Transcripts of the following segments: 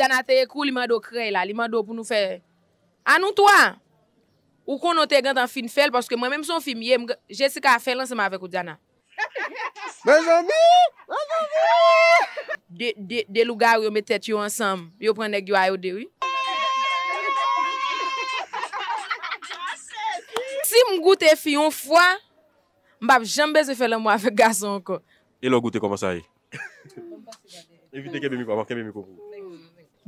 Udjana te yekou, li mando kre la, li mando pou nou fe. Anou to an, ou kono te gen tan film fel, paske mwen mèm son film ye, Jessica a fel lansèman avèk Udjana. Mè zanmou! De louga wè mè tèt yon ansam, yon prenne gyo a yode wè. Si m goutè fiyon fwa, m bap jambè se fel an mwa avèk gason kon. E lò goutè koma sa yè? Evite ke mè mè koma, ke mè mè koma.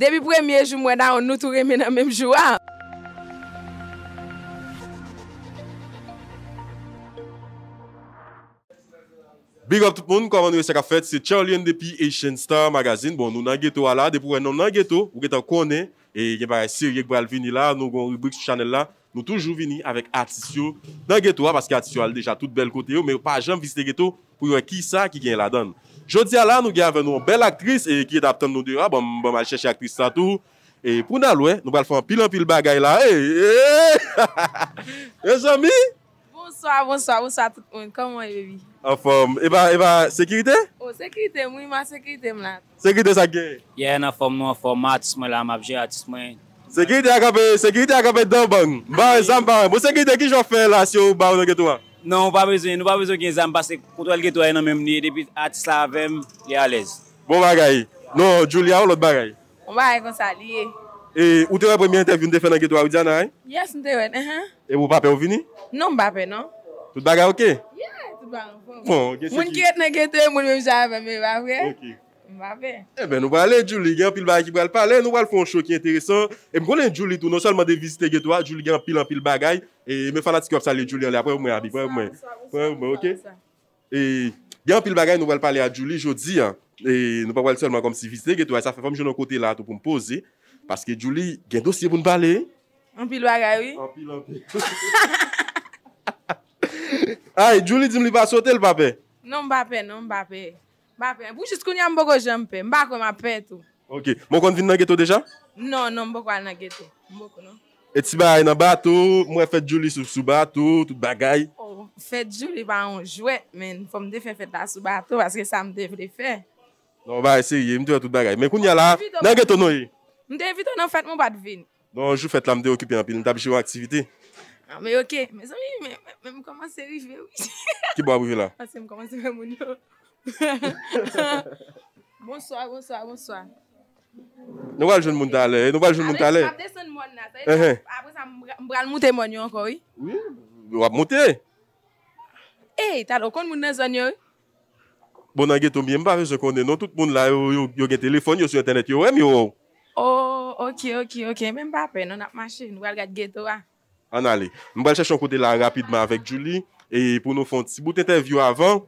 Depi premye jou mwen nan, nou tou remen nan menm jou an. Big up tout moun, kwa mwen nou esera fet, se Charlie NDP Asian Star Magazine. Bon, nou nan geto wala, depi mwen nan geto, ou geto konen, e genpare sir yek bwal vini la, nou gon rubrik su chanel la, nou toujou vini avek Atisio. Nan geto wala, paske Atisio al deja tout bel kote yo, men pa jenm visite geto pou yon ki sa ki gen la dan. Jodi ala nou gen ave nou bel aktris e ki etapten nou diwa, bom al cheshe aktris sa tou. E pou nan lwen, nou bal fwen pilan pil bagay la. Eee! Eee! Yo chanmi? Bonswa, bonswa, bonswa. Koman ebi? A fwen, eba, eba, sekirite? O, sekirite, mou ima sekirite mla. Sekirite sa gen? Ye, nan fwen mou, fwen matis mwen la, mabje atis mwen. Sekirite a kapè, sekirite a kapè do ban. Ban, zan ban. Mou sekirite ki jò fè la si yo ba ou nan gen tou an? Non, ou pa bezwen. Nou pa bezwen gen zan basen koutou al getou ay nan men menye depi ati sa avem le alez. Bon bagay. Non, Julia, ou lot bagay? On bagay konsaliye. E, ou te wet premye interview ndefen nan getou ay ou djanay? Yes, ou te wet. E, ou pape ou vini? Non, pape, non. Tout bagay okey? Yeah, tout bagay. Mwen kiret nan getou ay mwen menye sa avem menye bagay. Mbapè. Ebe eh nou wale Julie, gen an pil bagay ki wale pale, nou wale fon show ki enteresan. E mkonen Julie tou, nou solman de visite geto a, Julie gen an pil an pil bagay. E mwen fana ti ki wap sa li Julie an li, apwen mwen abik, apwen mwen. Ose, ose, ose. Ose, ose, ose. E gen an pil bagay nou wale pale a Julie jodi, e, nou wale solman kom si visite geto a, e sa fè fèm joun an kote la, tou pou mpoze, paske Julie gen dosye pou mbale. An pil bagay, oui. An pil bagay. Ay, Julie di m li va sote lbapè. Non mbapè, non mbapè Mwen kon vin nan geto deja? Non, non, mwen kon al nan geto. Mwen kon al nan geto. Eti ba, yon nan batou, mwen fèt joulis ou soubatou, tout bagay. O, oh, fèt joulis ba yon jwè, men, fò mde fèt fèt la soubatou, aske sa mde vre fè. Non, ba, yon sè yè, mwen fèt tout bagay. Mwen kon yon la, nan geto nou yè? Mwen fèt mwen bat vin. Non, jou fèt la mde okipen api, mwen tabi chè yon aktivite. A, mwen ok, mwen sè mwen mwen mwen mwen mwen mwen mwen mwen mwen mwen mwen mwen mwen mwen mwen mwen m Moun sowa, moun sowa, moun sowa Nou wale joun moun tale, nou wale joun moun tale Abre sa moun te moun yo anko Moun te E, talo kon moun nan zon yo Bonan geto mi, mbare se kon de nou Tout moun la yo gen telefon yo su internet Yo em yo oh, Ok, ok, ok, mbare se kon de nou Mbare se kon de nou ah. Anale, mbare se chan kote la rapidman avek Julie E pou nou fonte, si bout interview avan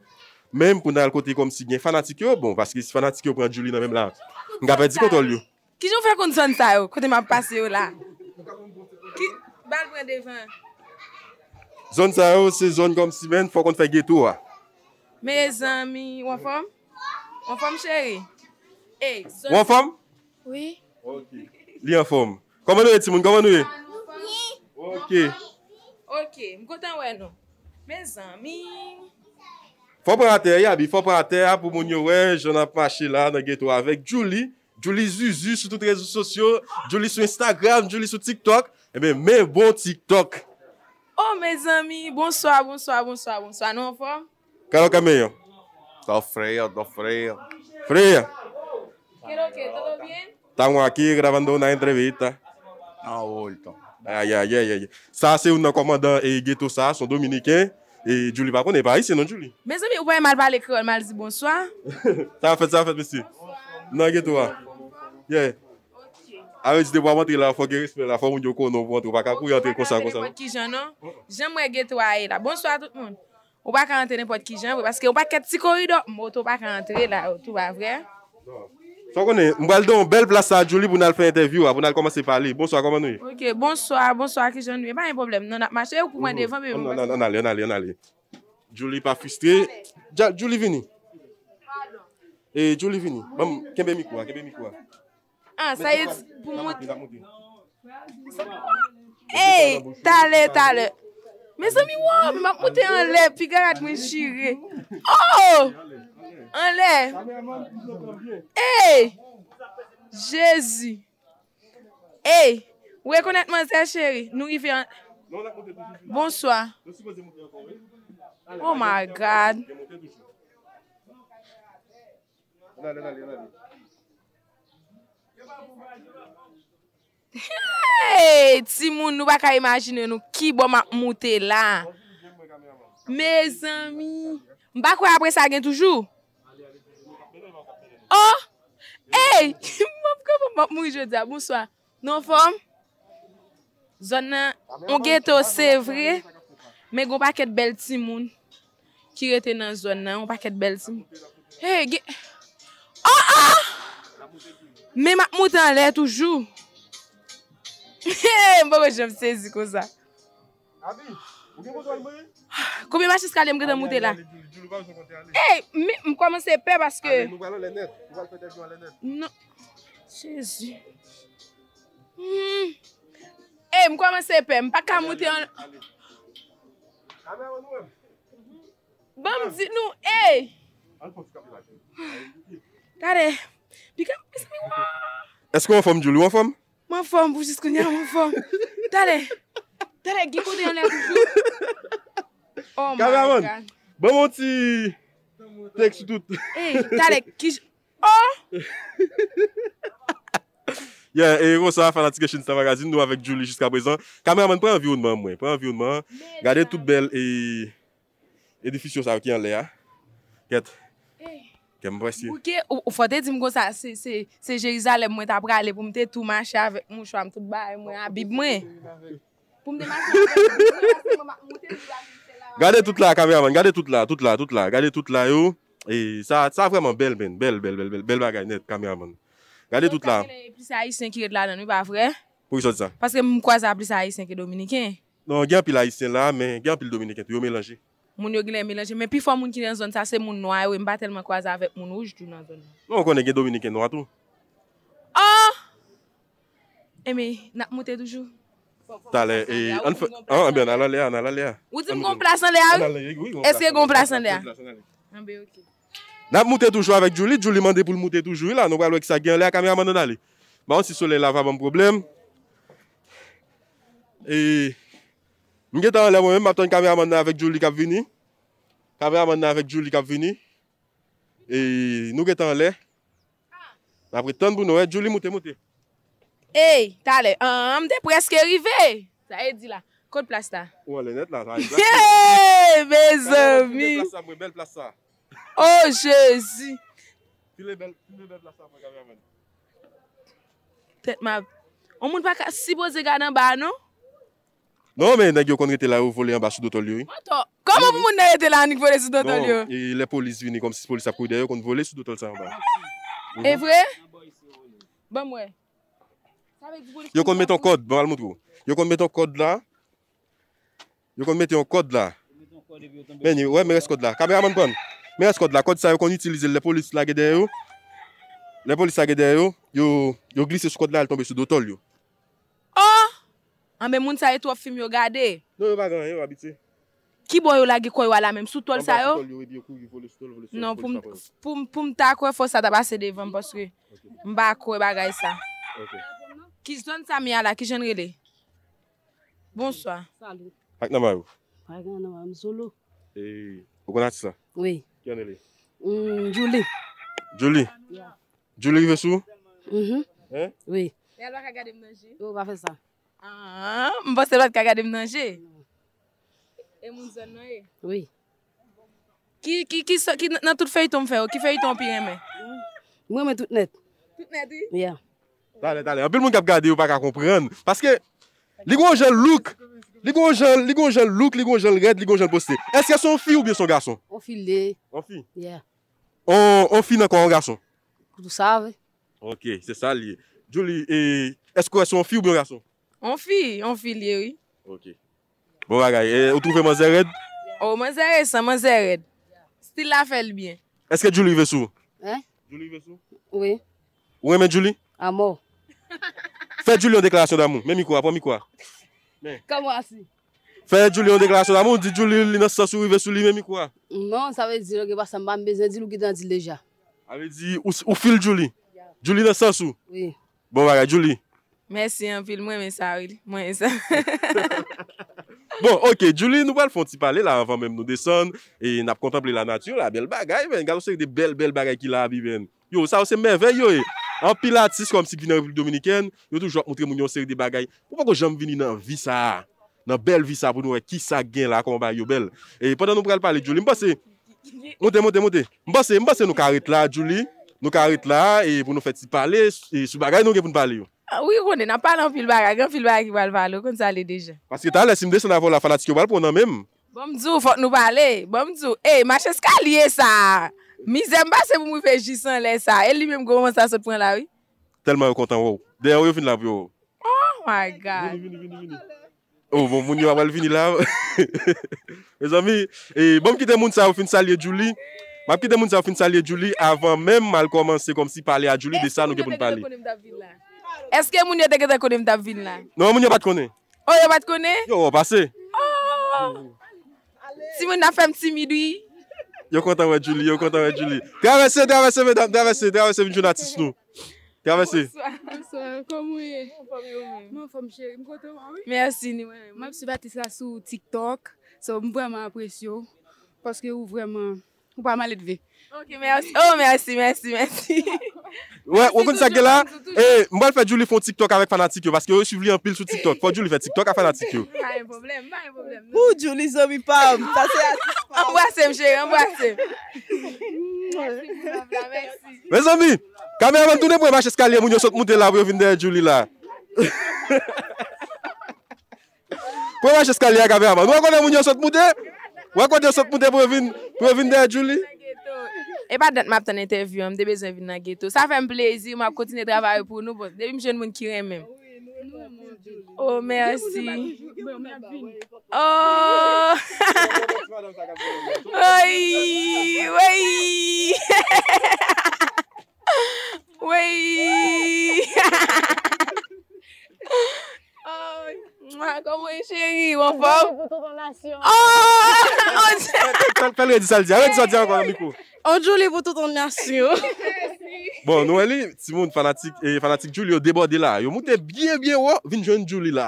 Mem pou nan al kote kom si gen, fanatik yo bon, vaskè si fanatik yo pren joulina mem la. Mga predi kontol yo. Kijon fè kon zon sa yo, kote ma pase yo la? Bal pren devan. Zon sa yo, se zon kom si men, fò kon fè geto wa. Me zan mi, wafam? Wafam cheri? E, wafam? Oui. Ok, li wafam. Komanwe ti moun, komanwe? Ok. Ok, mkotan wè nou. Me zan mi... Fop rater yabi, fop rater apou moun yo wè, jona pa chila nan geto avèk. Juli, Juli Zuzu sou tou trezou sosyo, Juli sou Instagram, Juli sou TikTok, ebe eh men bon TikTok. O oh, me zami, bonsoa, bonsoa, bonsoa, bonsoa, non fò? Kano kame yon? To freyo, to freyo. Freyo? Kero ke, todo bien? Taman wakè, gravando nan entrevè ita. A ou, lito. Sa se yon nan komanda e geto sa, son Dominikè? E Juli pa kon, e pa isi non Juli. Me zon mi, ou pa e mal pa l'ekrol, mal zi bonsoir. Sa fèt, sa fèt, mè si. Nan gen tou an. Ye. A rejite pou an montre la, fò gen respe la, fò moun jokon nou, moun tou, pa ka kou yon ten konsan konsan. Jè mwen gen tou an e la, bonsoir tout moun. Ou pa ka rentre nen pot ki jen, wè paske ou pa ket si korido, moutou ou pa ka rentre la, ou tou wavre. Non. Mwal don, bel plasa a Jouli pou nan al fè interview, pou nan al komanse pali. Bon soa, koman nouye. Ok, bon soa, bon soa, kishan nouye. Pan yon problem, nan an ap masye ou kou mwende. An ale, an ale, an ale. Jouli pa fistre. Jouli vini. Ha, e, nan. Ah, eh, Jouli vini. Mwen, kembe mikwa, kembe mikwa. An, saye pou mwote. Nan mwote, nan mwote. Se mwote. Eh, talè, talè. Mwen se mwote, mwen mwote an lèp, pi garat mwen jire. Oh! Nan lèp. Anle, e, jezi, e, wè konetman zè chèri, nou yi vè an, bonsoa, oh my god, e, ti moun nou baka imagine nou ki bonman moutè la, me zami, mbak wè apre sa gen toujou, Oh, hey, mpop mpop mpop mwi jodi ap mouswa. Non fom. Zon nan, mw ge to se vre. Me gwo paket bel ti moun. Ki rete nan zon nan, mw paket bel ti moun. Hey, ge. Oh, oh! Me mp mw ten le toujou. Hey, mp wajan msezi kouza. Koube mwa chiska le mw ge ten mw ten la? E, mkwa mwen eh, sepe baske... E, mkwa mwen sepe, mpaka mwen te... Bambi zinou, e! Tade, bikam kese mi waa! Esko wan fom, Juli, wan fom? Wan fom, boujisko, nyan wan fom. Tade, tade, giko de yon lefou. Oh, man! Bon moun ti tek su tout. E, talek ki j... Oh! Yeah, e, yon sa va fana ti kèche nistan magazin nou avèk Julie jiska bezan. Kamè a mèn, prè an viounman mwen. Prè an viounman. Gade tout bel e... edifisyon sa wèk yon lè a. Kèt. Kè mè mwen presi. Ou kè, ou fote di mwen konsa, se... se Jerizalè mwen tap pralè pou mwen te tou manche avèk mwen chwa mwen tout bè, mwen abib mwen. Pou mwen te manche avèk mwen, mwen te mwen... Gade tout la kameraman, gade tout la, tout la, tout la, gade tout la yo, ee, sa vreman bel men, bel, bel, bel, bel bagay net kameraman. Gade tout la. Non, ta gile plisa isen kiret la nan, wiba vre? Mwisot sa? Paske mkwaza plisa isen ke Dominiken? Non, gile pila isen la, men, gile pila Dominiken, yo melanje. Moun yo gile melanje, men, pi fwa moun kiren zon, sa se moun noa yo, mba telman kwaza avet moun ouj diyo nan zon. Non, konen gile Dominiken noa tou? Oh! Eme, eh, nak mwote doujou? Ta le, e, an ben, ala le a, ala le a. Wouti m kon pras an le a? Eske m kon pras an le a? Nap mouten toujou avèk Jouli, Jouli mande pou mouten toujou ila, nou palwe ki sa gen lè a kamè a mannen dali. Ba, ansi sou lè la, vab an problem. E, m getan lè mwen, m ap ton kamè a mannen avèk Jouli kap vini. Kamè a mannen avèk Jouli kap vini. E, nou getan lè. Apre ton bouno, eh, Jouli mouten mouten. Hey, talè, amdè, preske rive. Sa e di la. Kon plas ta? Ou alè net la. Yey, bez ami. Bel plas sa mwen, bel plas sa. Oh, je zi. Filè bel plas sa mwen. Tèt ma... On moun pa ka si boze gade an ba, nou? Non, men, nan gyo kon rete la ou vole an ba sou do tol yo. Mato, kon moun pou moun rete la ou vole sou do tol yo? Non, le polis vini, kon si polis ap kouy de yo, kon vole sou do tol sa an ba. Evre? Bon mwen. Yo kon met yon kod la, yo kon met yon kod la, menye, wè mè res kod la, kame yaman bon, mè res kod la, kod sa yo kon utilize le polis la gede yo, le polis la gede yo, yo glise sou kod la, el tombe sou do tol yo. Oh! Anbe ah, moun sa yo tou fim yo gade? No, yo bagan, yo abite. Ki bon yo lagi koi wala men, sou tol sa yo? E non, pou mta kwe fosa tabase devan, mba kwe baga yisa. Ok. Qui zone Samia là, qui les Bonsoir. Salut. Ak nan ma ou? Ak nan ma, msolo. E, ou kon ati Oui. Qui en est mm, Julie. Julie? Yeah. Julie Vessou? Mm -hmm. Hein? Oui. E alwa ka gade mnanje? on va faire ça Ah, mba se lot ka gade mnanje? E moun zon nan e? Oui. qui qui qui qui n'a tout fait ton faire qui fait ton pied mais moi mais tout net. Tout net oui Yeah. Talè, talè. Anpil moun kap gade ou pa ka komprende. Paske, ligon jen luk, ligon jen luk, ligon jen red, ligon jen poste. Eske son fi ou bien son gason? On fi le. On fi? Yeah. On fi nan kwa, an gason? Koutou sa ve. Ok, se sa li. Jouli, esko re son fi ou bien gason? On fi, on fi le, oui. Ok. Bon, agay, ou toufe manzer red? Ou oh, manzer red, sa manzer red. Stil la fel bien. Eske Jouli ve sou? Hein? Jouli ve sou? Oui. Ou eme Jouli? Amo. Fè Juli yon deklarasyon damou, mè mi kwa, pou mè mi kwa Kama si Fè Juli yon deklarasyon damou, di Juli yon sensu yi ve sou li mè mi kwa Non, sa ve di lo ge basan ba me bezè, di lo ki dan di leja A ve di, ou fil Juli? Juli yon sensu? Oui Bon bagay, Juli Mè si yon fil, mwen mè sa wili, mwen mè sa Bon, ok, Juli nou wale fon ti pale la avan mèm nou deson E nap kontemple la natyon la bel bagay ven Gado se de bel bel bagay ki la abi ven Yo, sa wese mè ven yo e An pilatis kom si gvinan Republik Dominikèn, yo toujwa moun tre moun yon seri de bagay. Mwen kon jom vini nan visa a, nan bel visa a pou nou e ki sa gen la akomba yo bel. E, podan nou pral pale, Djoulie, mbase, mbase, mbase, mbase, mbase nou karet la, Djoulie, nou karet la, e pou nou feti pale, e sou bagay, nou gen pou nou pale yo. Ou yon, e nan pale an pil bagay, gen pil bagay ki wale pale yo, kon sa ale deje. Paske ta ale, si mde se nan avon la fala ti ki wale pou nan menm. Bon mdou, fote nou pale, bon mdou, e, eh, mache skalye sa a. Mi zemba se pou mou fe jisan le sa. El li mèm gòman sa sot pwen la wè. Telman yo kontan wò. De, yo yo vin la wè yo. Oh my God. Vini, vini, vini. Oh, bon, moun yo aval vini la wè. Mè zami, bon mkite moun sa wò fin salye Juli. Mapkite moun sa wò fin salye Juli avan mèm mal komanse kom si pale a Juli de sa nou kepoun pale. Eske moun yo teke dekone mtap vin la? Non, moun oh, yo batkone. Oh, yo batkone? Yo, pase. Si moun nafèm ti midwi. Yo konta we Julie, yo konta we Julie. Te amese, te amese, te amese, te amese vinjou natis nou. Te amese. O, swan, swan, kon mwenye. Mwen fom shere, mwen konta mwen. Mersi, mwen. Mwen psibati sa sou TikTok, so mwen breman apresyo. Poske ou breman, ou pa malit ve. Ok, mersi, o, oh, mersi, mersi, mersi. Ou kon disa gela? Mwen fè joulis fè TikTok avèk fanatikyo Pasek yo resuiv li an pil sou TikTok Fè joulis fè TikTok avèk fanatikyo Mwen joulis zomi pam Mwen zomi Mwen zomi Kameraman, tou ne mwen mèche skalyan moun yon sot moun de la Mwen vende joulis la Mwen mwen mèche skalyan kameraman Mwen akwade moun yon sot moun de? Mwen akwade yon sot moun de mwen vende joulis? E pa dat map tan interview am, debè zwen vin na ghetto. Sa fè mplezi, mwa kote ne dravary pou nou, debè mwen jen mwen kirem. Oh, mersi. Mwen mwen mwen mwen mwen. Oh! Wey! Wey! Wey! Oh! Mwen akomwe cheri, wapop. Mwen akomwe cheri, wapop. Oh! Fèl redis al diya, redis al diya wakon ambikou. Anjou li bote ton nas yo. Bon, nou e li, Simon, fanatik eh, joul yo debo de la. Yo mouten bie bie yo, vinjwen joul li la.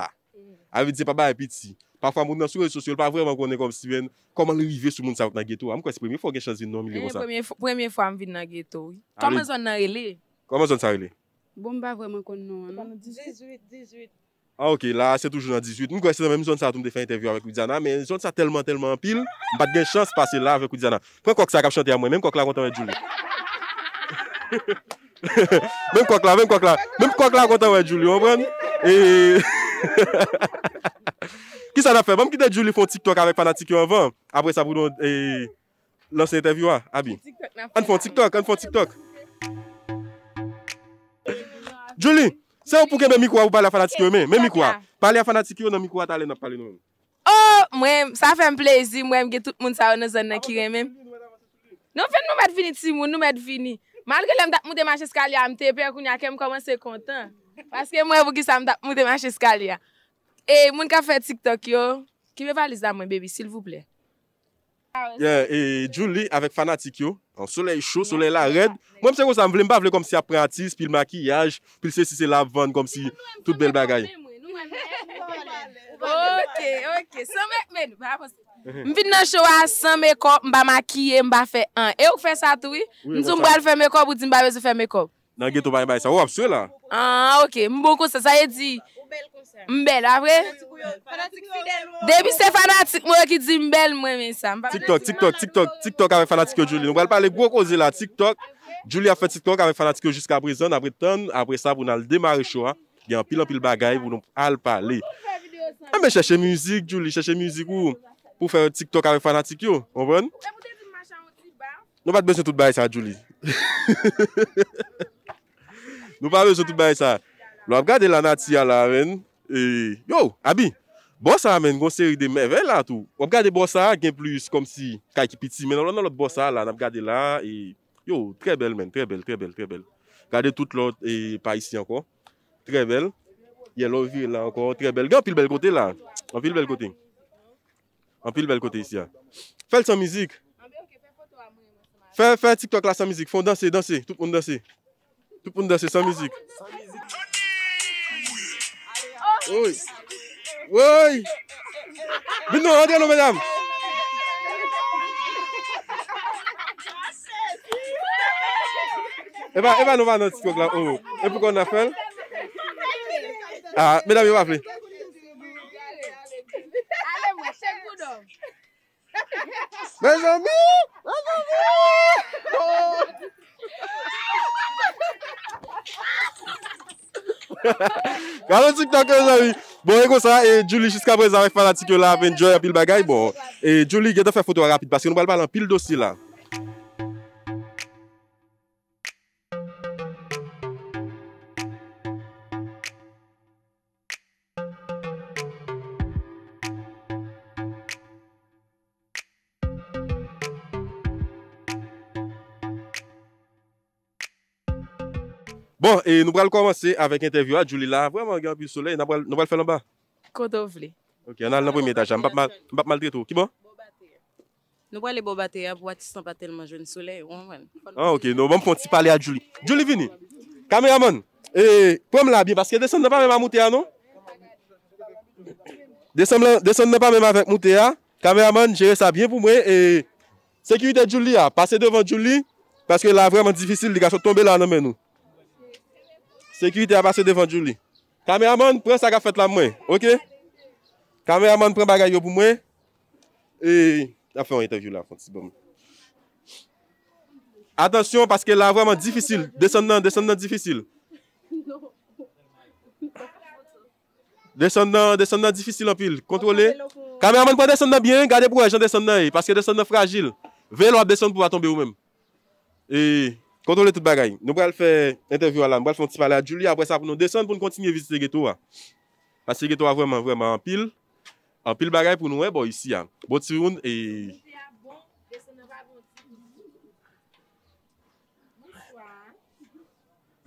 A vi dze pa ba epiti. Pa fwa moun nan souye sosyol, pa vwe man konnen konp si ven. Koman li vive sou moun sa wak na geto. Am kwen si premye fwa gen chans vin nou mi li waza. Eh, premye fwa m vin na geto. Koman zon sa wile? Boun ba vwe man konnen nou. Non? Ah ok, la se toujou nan 18. Mwen kwen se yon mwen mwen sa tou mwen defen interview avek wou diyan nan. Men yon sa telman telman pil. Mwen bat gen chans pase la avek wou diyan nan. Pwè kwa kwa kwa sa kap chante ya mwen? Mwen kwa kwa kwa kwa kwa kwa kwa kwa kwa kwa kwa. On mwen? Ki sa na fe? Mwen mwen ki de Julie fon TikTok avek fanatik yo anvan? Abre sa brou don... Lons interview an? Ah, Abi? An fon TikTok? An fon TikTok? Julie! Julie! Se ou pouke be mikwa ou pale a fanatikyo men? Mè mikwa. Pale a fanatikyo nan mikwa talen ap pale nou. Oh, mwen, sa fèm plezi mwen ge tout moun sa ou nan zon nan kire men. Non fèm nou mèd vini ti mwen, nou mèd vini. Malge lè mdap mou demache skalia mtepe, koun ya kem koman se kontan. Paske mwen vou gisa mdap mou demache skalia. E, mwen ka fè tiktok yo. Ki mè valizan mwen, baby, sil vou ple. Yè, e joul li avek fanatik yo, an soley show, soley la red. Mwen mwen se kousan, mwen ba vle kom si apratis, pil makiyaj, pil se si se lavand kom si tout bel bagay. Ok, ok. Mwen vide nan show a san make-up, mwen ba makiye, mwen ba fe an. E ou fe satoui? Mwen sou mwen ba vle fe make-up ou di mwen ba vle fe make-up? Nan geto bay bay sa. Ou apswe la? An, ok. Mwen bon kousan, sa ye di... Mbel konsen. Mbel avre? Fanatik fidel mwen. Demi se fanatik mwen ki di mbel mwen men sa. TikTok, TikTok, TikTok. TikTok avè fanatik yo Julie. Nou wèl pale grok oze la TikTok. Julie avè TikTok avè fanatik yo jiska prezon. Avre ton, avre sa pou nan al demare show. Gen pilon pil bagay pou nou al pale. Mwen chèche müzik Julie. Chèche müzik ou. Pou fè TikTok avè fanatik yo. Onwen? Nou pat bè se tout bè sa Julie. Nou pat bè se tout bè sa. Lo ap gade la nat siya la men. Yo, abi. Bosa men, gonseri de men. Ve la tou. O ap gade bosa gen plus kom si kakipiti men. Lo nan lop bosa la, ap gade la. Yo, tre bel men, tre bel, tre bel, tre bel. Gade tout lor, pa isi anko. Tre bel. Ye lor vir la anko, tre bel. Gen anpil bel kote la. Anpil bel kote. Anpil bel kote isi ya. Fel sa mizik. Fel, fel, tik to klas sa mizik. Fon dansi, dansi. Tupoun dansi. Tupoun dansi sa mizik. Sa mizik. Woy, woy Bin nou, an di an nou menam Ewa, ewa nou an nou tiko Epo kon na fel A, menam yon wapre Menam ou Galon sik tanke zami. Bon, ekon sa, Julie, chiska apre zarek fala tiki yo la, vende joy apil bagay, bon. Julie, gen ta fè foto rapide, basi nou bal balan pil dosi la. E nou pral komanse avèk interview a Juli la. Vwè man, gyan, bi souley. Nou pral fèl an ba? Kodovle. Ok, an al nan pou yon metajan. Mbap mal, mbap mal dré tou. Ki bon? Nou pral lè bo batè ya. Vwè ti san pa tèlman joun souley. Ou an wèn. Ah, ok. Nou mbè bon, mponti pale a Juli. Juli vini. Kameyamon. E prom la bin. Paskè deson nan pa mèm a moutè ya, nou? Deson nan pa mèm avèk moutè ya. Kameyamon, jère sa bin pou mwen. E sek yon de Jul ah. Sekwite apase devan djou li. Kamey amon, pren sa ka fet la mwen. Ok? Kamey amon, pren bagay yo bou mwen. E... Afe yon interview la. Atensyon, paske la vwaman difisil. Deson nan, deson nan difisil. Deson nan, deson nan difisil anpil. Kontrole. Kamey amon, pren deson nan byen. Gade pou e, jen deson nan e. Paske deson nan fragil. Ve lo ap deson pou a tombe ou men. E... Kontrole tout bagay. Nou brel fè interview wala. Nou brel fè un ti pale a Julie. Apre sa pou nou desen pou nou kontinye vizite Ghetto wala. Ase Ghetto wala vwèman, vwèman. An pil bagay pou nou wèbo isi ya. Boti yon e...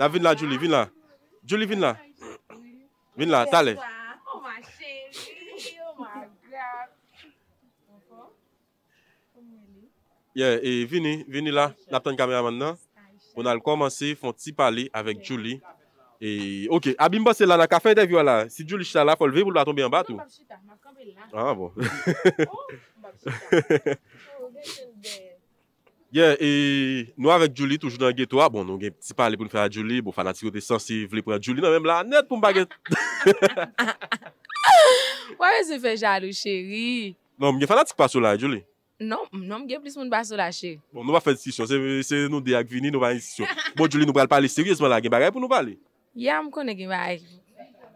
Nan vin la Julie, vin la. Julie, vin la. Vin la, tale. Yeah, e vini, vini la. Nap ten kamera man nan. Bon al komanse, fon ti pale avèk Julie. E, ok, abim basè la, la ka fey devyo la. Si Julie chita la folve, pou la tombe yon batou. Non, mbap chita, mbap kambe la. Ah, bon. Oh, mbap chita. Oh, mbap chita. Ye, e, nou avèk Julie toujou dan gètou a, ah, bon, nou gen ti pale pou nou fè a Julie, bon, fana ti kote sensi vle pou a Julie, nan mèm la, net pou mbagè. Wè se fè jalou, chéri? Non, mwen fana ti kpase ou la, Julie? Non, non mge plis moun baso lache. Bon, nou va fe diskisyon, se nou deyak vini, nou va en diskisyon. Bon, Jolie, nou bral pale seryese man la, gen bare pou nou pale? Ya, m konen gen bare.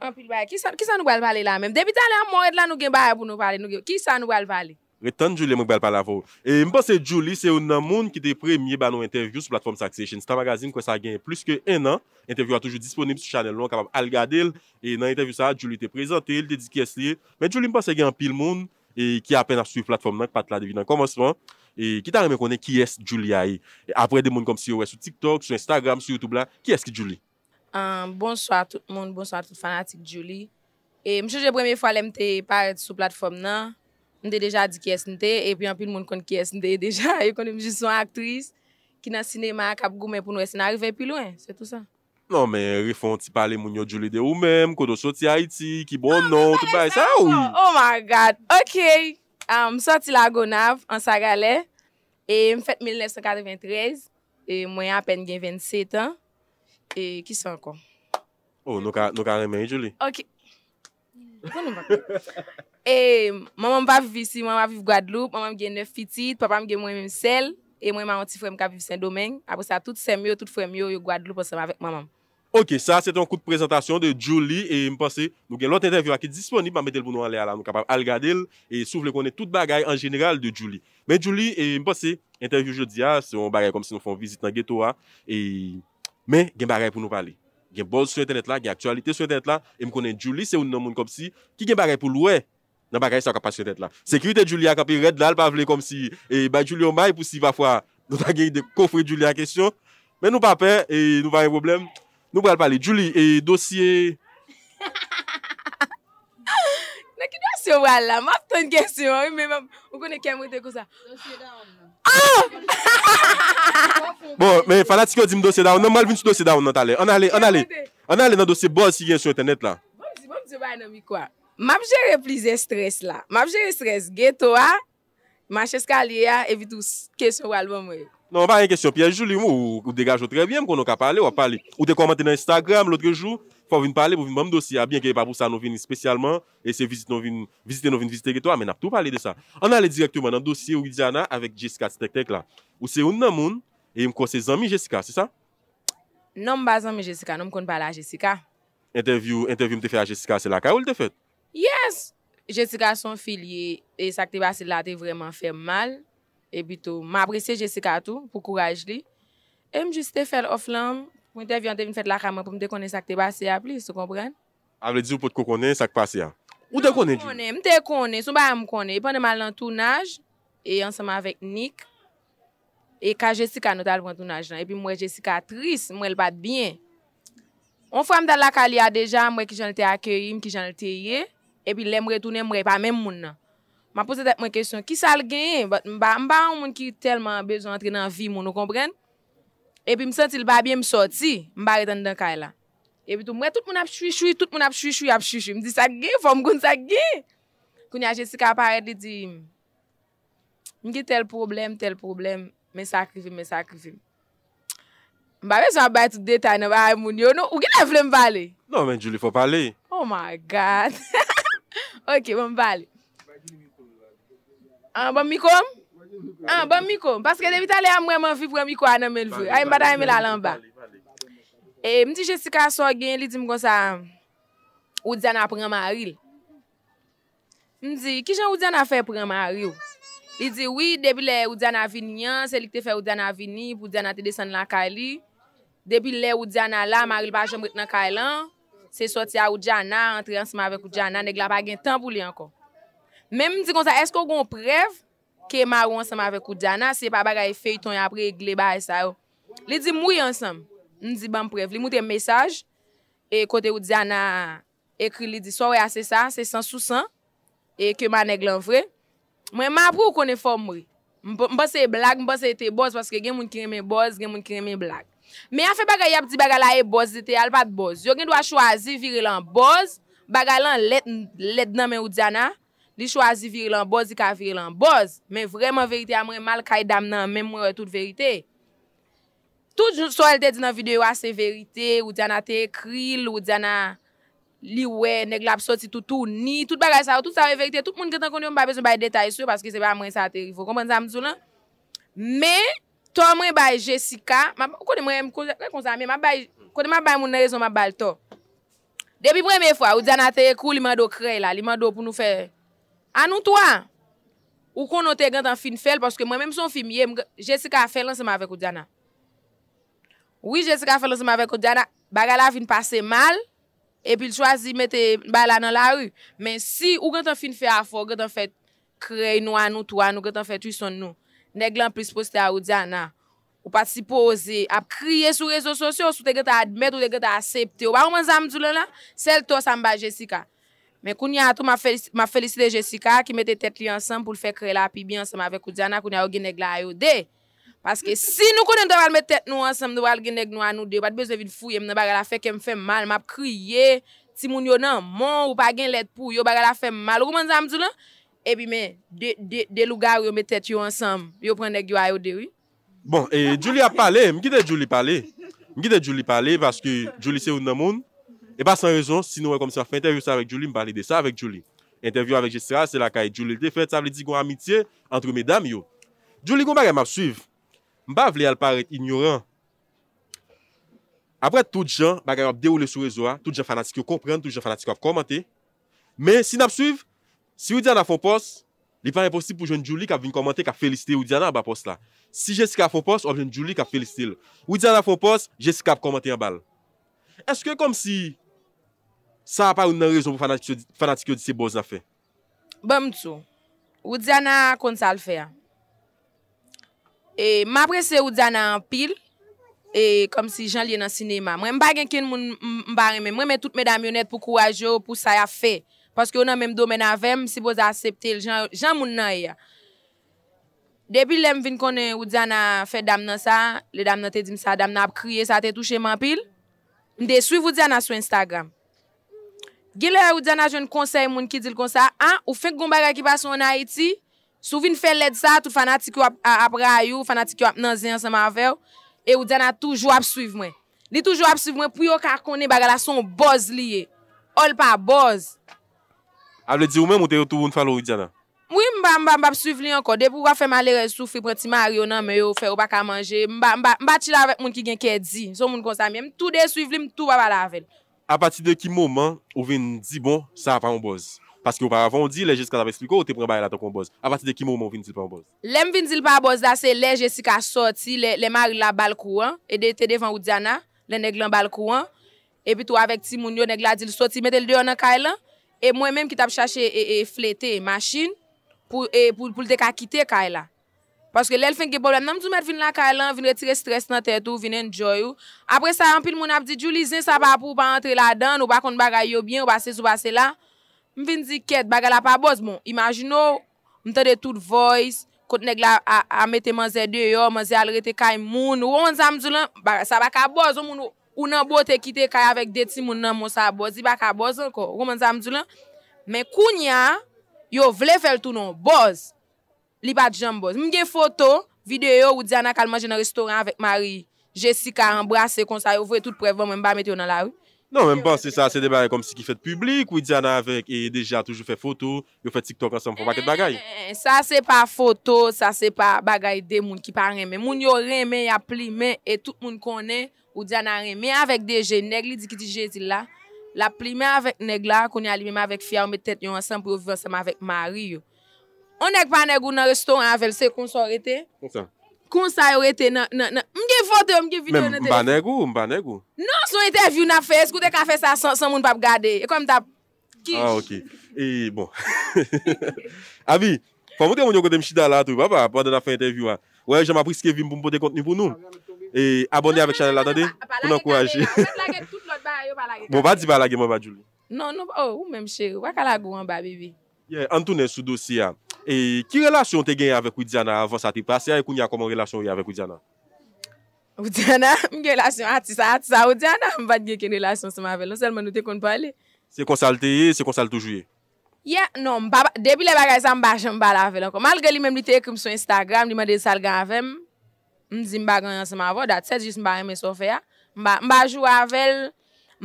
An pil bare, ki sa nou bral pale la men? Debitan le, an mou ed lan nou gen bare pou nou pale, ki sa nou bral pale? Retan, Jolie, mou bral pale avou. E m posè Jolie, se yon nan moun ki te premye ban nou interview sou platform Saksation Star Magazine, kwen sa gen plus ke en an. Interview a toujou disponib sou chanel lon, kapab Al Gadil. E nan interview sa, Jolie te prezante, el te di kes liye. Men Jolie, m posè gen E ki apen ap su platform nan, pat la devinan. Koman seman, e ki ta reme konen ki es Julia e. e? Apre de moun kom si yo wè sou TikTok, sou Instagram, sou Youtube la, ki es ki Julie? Bonswa tout moun, bonswa tout fanatik Julie. E msè jè bremè fwa lèm te paret sou platform nan, mè de deja di ki es mè te, e pi anpil moun konen ki es mè de deja, yo konen mè jè son aktris, ki nan sinema kap goumè pou nou wè se nareve pi louen, se tout sa. Non men, rifon ti pale moun yo Juli de ou men, kodo soti Haiti, kibon non, non tout bay sa ou. Oh my God, ok. M um, soti la gonav, ansa gale, e m fet 1993, e mwen apen gen 27 an, e kiswa kon. Oh, nou kalen men Juli. Ok. E, maman m pa vivisi, maman vivi Gwadloup, maman gen 9 fitit, papa m gen mwen men sel. E mwen man an ti fwe m ka vivi sen domen. Apo sa tout sen myo, tout fwe myo. Yo gwaad lupo seman vek mamam. Ok, sa, se ton kou de prezentasyon de Julie. E mpase, nou gen lote interview a ki disponib a metel pou nou ale ala nou kapap algadel e soufle konen tout bagay an general de Julie. Men Julie, e mpase, interview jodi a, se yon bagay kom si nou fon vizit nan ghetto a. Men, gen bagay pou nou pale. Gen boz sou internet la, gen aktualite sou internet la. E mkonen Julie, se yon nan moun kom si, ki gen bagay pou loue? Nan bakay sa kapasyonet la. Sekirite Julia kapi red lal pa vle kom si e bajul yon bay pou si va fwa nou ta gey de kofre Julia kesyon. Men nou pape e nou va yon problem. Nou pou al pale. Julie e dosye... Nè ki do se wala? Mav ton kesyon. Ou konen kem wote kouza? Dosye daon. Ah! Bon, men fana ti ki yo di m dosye daon. Nan mal vin sou dosye daon nou ta le. On ale nan dosye boz si gen sou tenet la. Bon m bon, se wala nan mi kwa? Mab jere plize stres la. Mab jere stres geto a, manche skali e a, evit ou kesyon walbom we. Non, wap a yon kesyon. Piajou li mou, ou dekajou trebyem konon ka pale, wap pale. Ou dekoman te nan Instagram lotre jou, faw vin pale pou vin mam dosi. A bien ki e papousa nou vini spesyalman, e se vizite nou vini, vizite nou vini, vizite geto a, men ap tou pale de sa. An ale direktouman nan dosi ou gizana avek Jessica Stek-Tek la. Ou se yon nan moun, e yon kon se zami Jessica, se sa? Non mba zami Jessica, non mkon pala a Jessica. Yes, Jessica son fili e sak te basi la te vreman fe mal. E bitou, ma apresye Jessica tou pou kouraj li. E m jiste fel oflam pou intervyon te vin fet la kaman pou m dekone sak te basi ya plis, se kompren. Avle di ou pot koko ne sak pasi ya? M dekone, m dekone, sou ba m kone. E pande mal an tounaj, e ansama vek Nik. E ka Jessica nou tal pou an tounaj lan. E pi mwen Jessica tris, mwen el bat biyen. On fwa m dal la kalia deja mwen ki jan lete akeri, m ki jan lete yey. E pi lemre tou nemre, pa men moun nan. Ma pose dek mwen kesyon, ki sal genye? Mba, mba an moun ki telman bezon atre nan vi moun, nou kompren? E pi msantil ba bie msoti, mba reten dan kay la. E pi tou mwen, tout moun ap choui choui, tout moun ap choui choui ap choui choui. Mdi sa genye, fòm goun sa genye. Koun ya jesika ap arèd li di, mgi tel problem, tel problem, men sakrifim, men sakrifim. Mba, mwen san baye tout detay nan baye moun yo nou. Ou genye vle mbale? Non men, Julie, fò pale. Oh my God! Ok, bom bale. An, bom mikom? An, bom mikom? Paske devita le amwe man vi pou an mikwa nan men vwe. Ay mbada ay me la lamba. E, mdi Jessica Sogen li di mgon sa ou djana pran maril. Mdi, kishan ou djana fe pran maril? Li di, oui, debi le ou djana vini an, se li kte fe ou djana vini, pou djana te desen la kali. Depi le ou djana la, maril pa jemret nan kailan. Se soti a Udjana, entre ansima avek Udjana, neg la pa gen tan pou li ankon. Men mi di kon sa, esko kon prev ke ma ou ansima avek Udjana, se pa ba ga e fey ton apre e gle ba e sa yo. Li di mou yansam, ni di ban prev. Li mouten mesaj, e kote Udjana ekri li di, so we a se sa, se san sou san, e ke ma neg lan vre. Men ma apro kon e fom mou. M pos se blak, m pos se te boz, paske gen moun kremen boz, gen moun kremen blak. Me a fe baga yap di baga la e boz ite, al pat boz. Yo gen dwa chwazi vire lan boz, baga lan let nan men ou djana, li chwazi vire lan boz, i ka vire lan boz. Men vreman verite, amre mal kay dam nan, men mwen wè tout verite. Tout sou el te di nan videyo a se verite, ou djana te ekril, ou djana li wè neglap soti toutouni, tout baga sa wè, tout sa wè verite. Tout moun gretan kon yo mba bez mba e detay sou, paske sebe amre sa terivo, kompon zan mzou lan? Me, Ton mwen baye Jessica, mwen kon zan mwen mwen baye moun rezon mwen bal to. Depi preme fwa, Oudjana te ekou li mando kre la, li mando pou nou fe. Anou to an, ou kon note gantan fin fel, paske mwen mwen son film ye, Jessica fe lansen mwen avek Oudjana. Ouye Jessica fe lansen mwen avek Oudjana, bagala fin pase mal, epi l chwazi mette bala nan la ru. Men si ou gantan fin fe a fo, gantan fe kre nou anou to anou, gantan fe tu son nou. Nèk lan prisposite a Oudjana, ou pa sipo oze, ap kriye sou rezo sosyo, sou te gete admet ou te gete asepte. Ou pa ouman zamdou lan la, sel tos amba Jessica. Men koun ya atou ma felisite Jessica ki mette tet li ansam pou l fe kre la api bi ansam avek Oudjana koun ya ou geneg la yo de. Paske si nou koun ente val mette tet nou ansam nou val geneg nou anou de, ou pat bezevi l fuyem nan bagala fe kem fe mal, map kriye, ti moun yo nan moun, ou pa gen let pou yo bagala fe mal, ouman zamdou lan. Ebi men, de luga yo metet yo ansam, yo prenne gyo ayo dewi. Bon, e Julie a pale, mkite Julie pale. Mkite Julie pale, vasku Julie se ou nan moun. Eba san rezon, si nou we komisa fè intervjous avèk Julie, mbale de sa avèk Julie. Intervjou avèk jesra, se la kaye Julie te fè, sa vle di kon amitye antre medam yo. Julie kon bagè m ap suiv. Mba vle al paret ignoran. Apre tout jan, bagè yo ap deroule sou rezo a, tout jan fanatik yo kompren, tout jan fanatik yo ap komante. Men, si n ap suiv, Si Udjana fò pos, li pa reposib pou joun joulik ap vin komante ka feliste Udjana ap apos la. Si Jessica fò pos, ap joun joulik ap feliste lè. Udjana fò pos, Jessica ap komante yon bal. Eske kom si sa apay ou nan rezon pou fanatikyo di se boz na fe? Bèm bon, tso, Udjana konta lè fe. Ma apre se Udjana an pil, kom e, si joun lè nan sinema. Mwen bagen ken moun mba reme, mwen mè tout mè damyonet pou kouaj yo, pou sa ya fe. Paske yon nan menm domen avèm, si boz akseptèl, jan moun nan yè. Depi lèm vin konè ou djana fè dam nan sa, le dam nan te dim sa, dam nan ap kriye sa, te touche man pil, mde suiv ou djana sou Instagram. Gè lè ou djana joun konsey moun ki dil konsey, an, ou fèk goun baga ekipasyon nan Haiti, sou vin fè led sa, tout fana tikyo ap rayou, fana tikyo ap nan zè yon seman avèw, e ou djana toujou ap suiv mwen. Li toujou ap suiv mwen pou yo karkonè baga la son boz liye. Ol pa boz. Able di ou men mwen te retou mwen falo ou Diyana? Mwen mba mba mba mba suiv li yon kon. Depou wafen malire soufi prenti maryonan, mwen mba mba mba mba fè waka manje. Mba mba mba mba tila avek moun ki gen kedi. Sou moun konsa mwen. Tou de suiv li mwen tou wapa lavel. A pati de ki moman ou ven di bon sa pa mou boz? Pask yo paravan di lejeci kata pekspliko ou te preba yon la tok mou boz? A pati de ki moman ou ven di pa mou boz? Lem ven di pa mou boz da se lejeci ka sorti, le mari la bal kouan, ete devan E mwen menm ki tap chache e, e flete e machine pou lte ka kite ka e la. Paske lel fengi boble, nan mwen mwen vini la ka e lan, vini retire stres nan tete ou, vini enjoy ou. Apre sa, anpil mwen ap di joulize, sa pa pou pa entre la dan, ou pa kon bagay yo byen, ou pa se sou pa se la. Mwen vini di ket, bagay la pa boz, mwen. Bon, imagino, mwen tade tout voice, kote neg la a mette manze de yo, manze alrete ka e moun, ou anz amdou lan, sa pa ka boz, ou moun ou. ou nan bo te kite kaya vek deti moun nan monsa boz, i baka boz anko, ou monsa mdou lan, men kounya, yo vle fel tou non, boz, li bat jen boz, mwen gen foto, videyo, ou diana kalmanje nan restoran vek mari, jesi ka embrase, konsa yo vwe tout preve, mwen ba met yo nan la wou. Non, mwen boz, se sa se debare kom si ki fet publik, ou diana vek, e deja toujou fe foto, yo fet siktok ansan pou baket bagay? Eh, eh, eh, sa se pa foto, sa se pa bagay de moun ki pa reme, moun yo reme, ya plime, e Ou diya nan reme avèk deje, neg li di ki di je zi la. La plime avèk neg la, kon yalime avèk fia ou me tèt yon ansan pou yon vivan seman avèk mari yo. Onèk pa neg ou nan restoran avèl se konsor ete. Konsan? Konsay or ete nan, nan, nan. Mge vote ou mge videon ete. Mba neg ou, mba neg ou? Non, son interview nan fè, skoute kan fè sa, sa moun pap gade. E kom ta, kish. Ah, ok. E, bon. Avi, fò moutè moun yo kote mchida la tou, pa pa, pwa dè nan fè interview an. Ouè, jè m'apriskevi mpou mp E abonde avek chanel adande? Moun an kouwaje. Moun badi balage moun badi ou. Non, non oh, ou mèm chè, wakalagou an babi vi. Yeah, an toune sou dosi ya. E ki relasyon te genye avek ou Diana avans ati pas? Ya ekoun ya koman relasyon yi avek ou Diana? Ou Diana, mwen gelasyon atisa atisa ou Diana. Mwen bad genye ken relasyon seman velon. Selman nou te konpale. Se konsalteye, se konsaltejouye? Yeah, non. Depi le bagay sa mbache mbala velon. Malge li menmiteye koum sou Instagram, li mwen desalgan avem. m zi m bagan yon seman avon, dat sej jis m bagan yon me sofe ya, m bagan jou avel,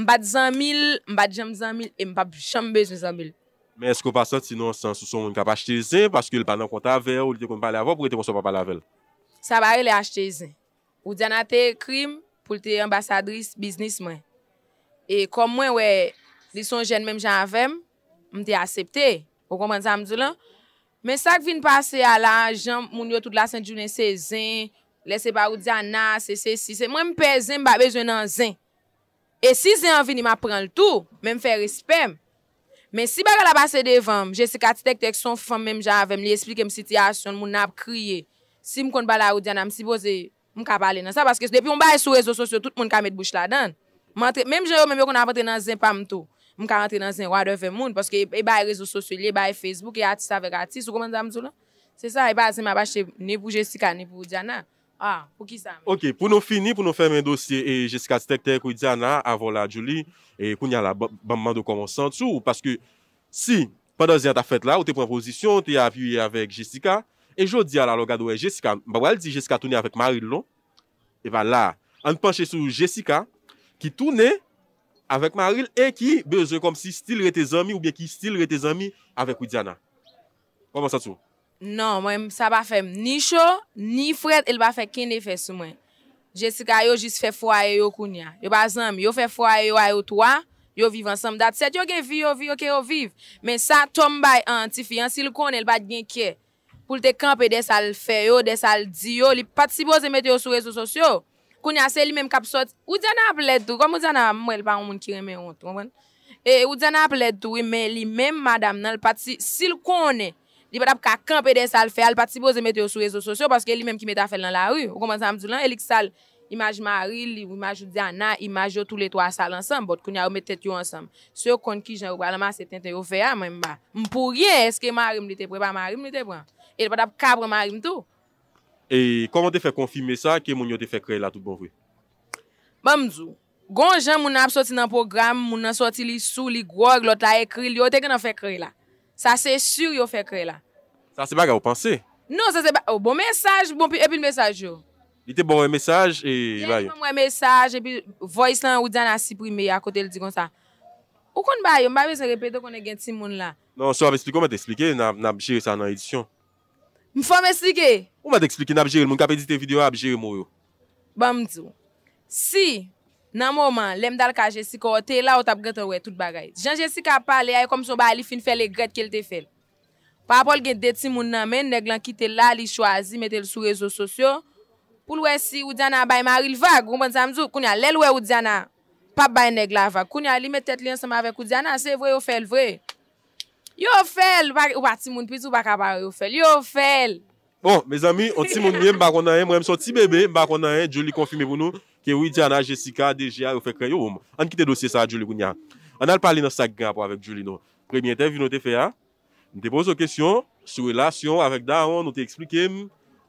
m bagan zan mil, m bagan jenm zan mil, e m bagan chanm bez me zan mil. Men esko pa sa ti non san sou son m kap achete zen, paske l banan konta ave, ou l dey kon pa la avon, pou yon te m son pa pala avel? Sa ba e le achete zen. Ou djanate krim pou l te ambasadris biznis mwen. E kom mwen we, li son jenm menm jen avem, m tey asepte, ou kom an zan m zi lan. Men sa k vin pase ala, jenm moun yo tout la senjounen sezen, Lese pa ou djana, se se si, se mwen mpe zin, mba bejwen nan zin. E si zin an vin, im apren l'tou, mwen mfe respem. Men si baka la base devan, jesi katitek tek son fom, mwen mja avem li esplike msitiasyon, mwen ap kriye. Si mkon bala ou djana, msi boze, mwen ka pale nan sa, paske depi mwen baye sou rezo sosyo, tout mwen ka met bouche la dan. Mwen jen yo, mwen yo kon ap entre nan zin pa mto, mwen ka entre nan zin wadeve moun, paske e baye rezo sosyo li, e baye Facebook, e atis avek atis, ou komanda mzou la? Se sa, e baye Ah, pour qui ça? Ok, pour nous finir, pour nous faire un dossier, et Jessica Stekter, Diana, avant la Julie, et qu'on y a la bambam de en dessous, parce que si, pendant que as fait là, ou t'es en position, t'es appuyé avec Jessica, et je dis à la logade, de Jessica, bah, elle dit Jessica tourne avec Marie et voilà, bah là, on penche sur Jessica, qui tournait avec Maril et qui besoin comme si style était amis ou bien qui style était amis avec Diana. Comment ça tout? Non, mwen sa ba fe ni show, ni fred, el ba fe ken de fe sou mwen. Jessica yo jis fe fwa yo yo kunya. Yo ba zanm, yo fe fwa yo yo yo twa, yo viv ansam dat set. Yo gen vi, yo vi, yo gen yo viv. Men sa tombay an ti fi, an sil kone el ba gen kye. Poul te kampe desal fe yo, desal di yo. Li pati si boze mete yo sou rezo sosyo. Kunya se li menm kap sot. Ou djan ap ledou, kom ou djan ap mwen, pa mwen kire men ont, mwen. Ou djan ap ledou, e, men li menm madam nan li pati, sil kone, Li pat ap ka kan pe den sal fe al, pat si bo ze met yo sou rezo sosyo, paske li menm ki meta fel nan la ru. Ou koman sa mzou lan, elik sal imaj maril, imaj diana, imaj yo tout le to a sal ansam, bot kon ya ou met tet yo ansam. Se yo kon ki jan ou ba la ma se tenten yo fe a menm ba. Mpou rye, eske marim li te pre, pa marim li te pre. E li pat ap kabre marim tou. E koman de fe konfime sa, ke moun yo de fe kre la tout bon vwe? Ba mzou, gon jan moun ap soti nan program, moun an soti li sou, li gwo, glot la ekri, li yo te genan fe kre la. Ça, c'est sûr, il fait créer là. Ça, c'est pas que vous pensez. Non, ça, c'est pas. Oh, bon message, bon, et puis le message. Il était bon un message et. Bah, il était bon un message et puis voice là, ou a la supprimé à côté, il dit comme ça. Ou qu'on va, on va se répéter qu'on est gagné de monde là. Non, ça va expliquer, on va t'expliquer, on va gérer ça dans l'édition. Il faut m'expliquer. On va t'expliquer, on va gérer le monde qui a édité vidéo, on va Bon, si Nan moman, lem dal ka Jessica ote, la o tap gretan we tout bagay. Jean-Jessica a pale, a ye kom son ba li fin fel e gret ke li te fel. Pa apol gen deti moun nan men, neg lan ki te la li chwazi, metel sou rezo sosyo. Poul we si Udjana bay Maril Vag, koun ya lel we Udjana, pap bay neg la Vag. Koun ya li metet li yon seman vek Udjana, se vre yo fel vre. Yo fel, wak ti moun piti wak apare yo fel, yo fel. Bon, me zami, an ti moun mwen mba kon nan en, mwen mwen son ti bebe mba kon nan en, Jolie konfime voun nou, ke ou yi djana, Jessica, Dejia, ou fe kren yo oum. An ki te dosye sa a Jolie koun yan. An al pali nan sa grapo avèk Jolie nou. Premiye interview nou te fe a, nou te pose ou kesyon, sou relasyon avèk da hon, nou te eksplike m,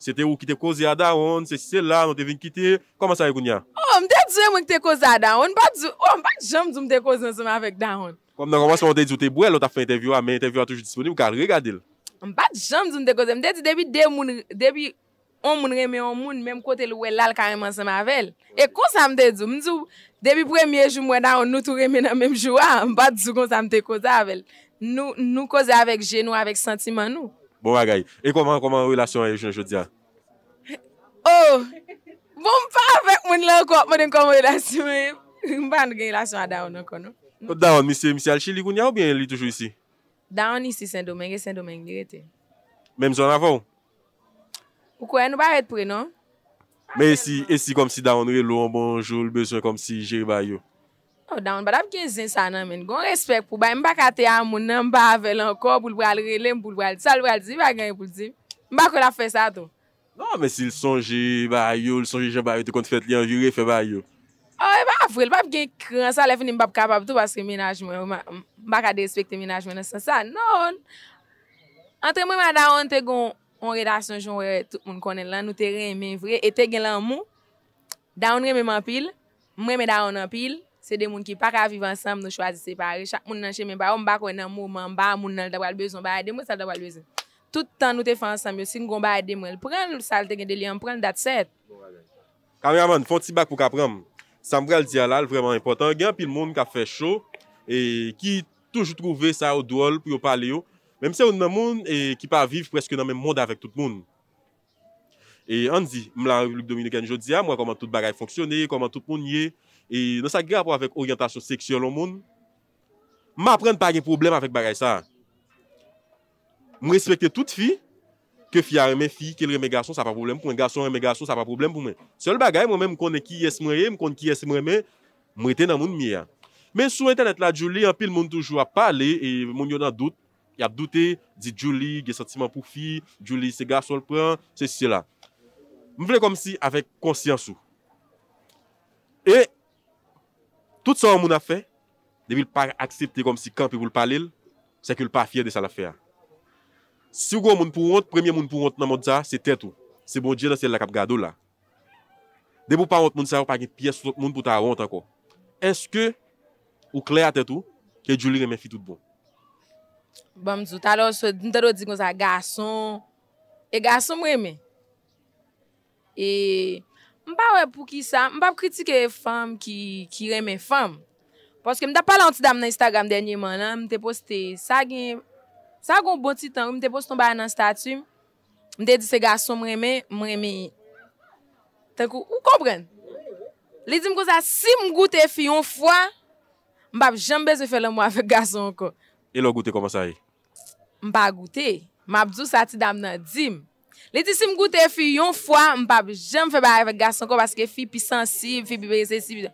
se te ou ki te koze a da hon, se se la nou te vin kite, koman sa yi koun yan? Ou, mwen te djouye mwen ki te koze a da hon, ou mwen pa jom djouye mwen te koze an seman avèk da hon. Koman nan koman se mwen Mbade janm zoun dekoze, mde di debi de moun, debi on moun reme on moun, menm kote louwe lal kareman seman avel. E kon sa mde di, mdou, debi premye joun mwen daon nou tou reme nan menm jouwa, mbade zoun kon sa mde dekoze avel. Nou kose avek jenou, avek sentiman nou. Bon wagay, e koman koman relasyon e joun jodia? Oh, bon pa avek mwen lakot menm koman relasyon e joun jodia. Mban relasyon a daon akon nou. Daon, misi alchi li goun ya ou bien li toujou isi? Daon isi Saint-Domingue, Saint-Domingue nirete. Mem zon avon? Ou kwen nou ba ret pre non? Me esi, esi kom si daon re loun bonjou, l bezwen kom si bon jiri non, ba non, non, yo. Ou daon, badap gen zin sa nan men. Gon respek pou ba, mba kate a moun nan mba ave lankon, mboul wale re, lem mboul wale, sal wale zi, mba gen mboul zi. Mba kon la fe sa to. Non, me si l son jiri ba yo, l son jiri jen ba re te konti fet li an, jiri fe ba yo. O, ah, e ba frel, pap gen kran sa lef ni mbap kapap tout baske minajmen. Bak a deespekte minajmen nan san sa. Non. Antre mwen mwen daon te gon, on redasyon joun wè, tout mwen konen lan, nou te reme vre, e te gen lan moun, daon reme mwen pil, mwen mwen daon mwen pil, se de moun ki baka vive ansam nou chwazi se pari. Chak moun nan cheme mwen ba, mwen baka wè nan moun mwen ba, moun nan l dawal bezon, ba ade mwen sal dawal bezon. Tout tan nou te fan ansam yo, si ngon ba ade mwen, pren l sal te gen deli an, pren l dat set. Bon, Sampre al di alal, vreman impotant, gen apil moun ka fechou, ki toujou trouve sa ou dwol pou yo pale yo, menm se ou nan moun ki pa viv preske nan menm moun avek tout moun. E anzi, m la revlouk domine kanjou diya, mwa koman tout bagay fonksyone, koman tout moun ye, e nan sa grapo avek orientasyon seksyon loun moun, m aprenn pa gen problem avek bagay sa. M respekte tout fi, Ke fi arme fi, ke l reme gason, sa pa problem pou men. Gason reme gason, sa pa problem pou men. Se l bagay, mwen men mkone ki yes mwen, mwen mkone ki yes mwen men, mwen ite nan moun miya. Men sou internet la, joli, an pil moun toujwa pale, e moun yon an dout, yon ap douti, di joli, ge sentiman pou fi, joli se gason l pren, se si la. Mwen vle kom si avek konsyansou. E, tout sa yon moun a fe, de mi l pa aksepte kom si kan pi vou l pale, se ki l pa fye de sa la fe a. Si gwo moun pou ront, premye moun pou ront nan moun sa, se tetou. Se bon dje dan se lakap gado la. De pou pa ront moun sa, ou pa gen piyes moun pou ta ront anko. Eske ou klea tetou, ke joli reme fitout bon? Ba bon, mzou, talon sou, ntadon di kon sa gason, e gason mweme. E mpa wè pou ki sa, mpa pou kritike fèm ki reme fèm. Poske mta palantidam nan Instagram denye manan, mte poste sa gen... Sa kon bon ti tan, ou mwen te pos ton bay nan statu, mwen te di se gason mwen reme, mwen reme yi. Tenkou, ou kompren? Le di mwen kon sa, si mwen gouten fi yon fwa, mwen pap jenm bezwe fe le mwa fe gason kon. E lo gouten kon pa sa yi? E? Mwen pa gouten, mwen ap zou sati dam nan di mwen. Le di si mwen gouten fi yon fwa, mwen pap jenm fe baye fe gason kon, paske fi pi sensib, fi pi bezwe sensib.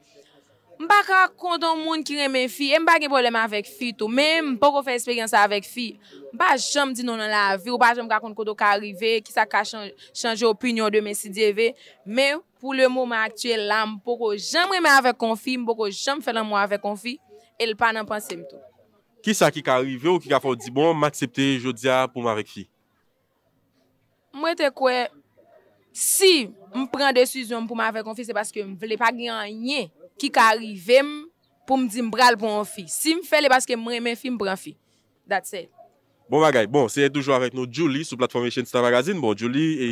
Mpa ka konton moun ki reme fi, e mpa gen probleme avek fi tou, men mpo ko fe esperyansa avek fi. Mpa jom di nou nan la vi, mpa jom kakon koto ka rive, ki sa ka chanje opinyon de mesidye ve. Men pou le mouman aktye lam, mpo ko jom reme avek konfi, mpo ko jom felan mwa avek konfi, el pa nan panse mi tou. Ki sa ki ka rive ou ki ka faw di bon, mpa aksepte jodia pou mwa avek fi? Mwen te kwe... Si m pren desisyon pou m avè konfi, se baske m vle pa gyanye ki ka arrivem pou m di m bral pou anfi. Si m fèle baske m remè fi, m bral fi. That's it. Bon, magay, bon, se etoujou avèk nou Julie sou platformation de Star Magazine. Bon, Julie, e,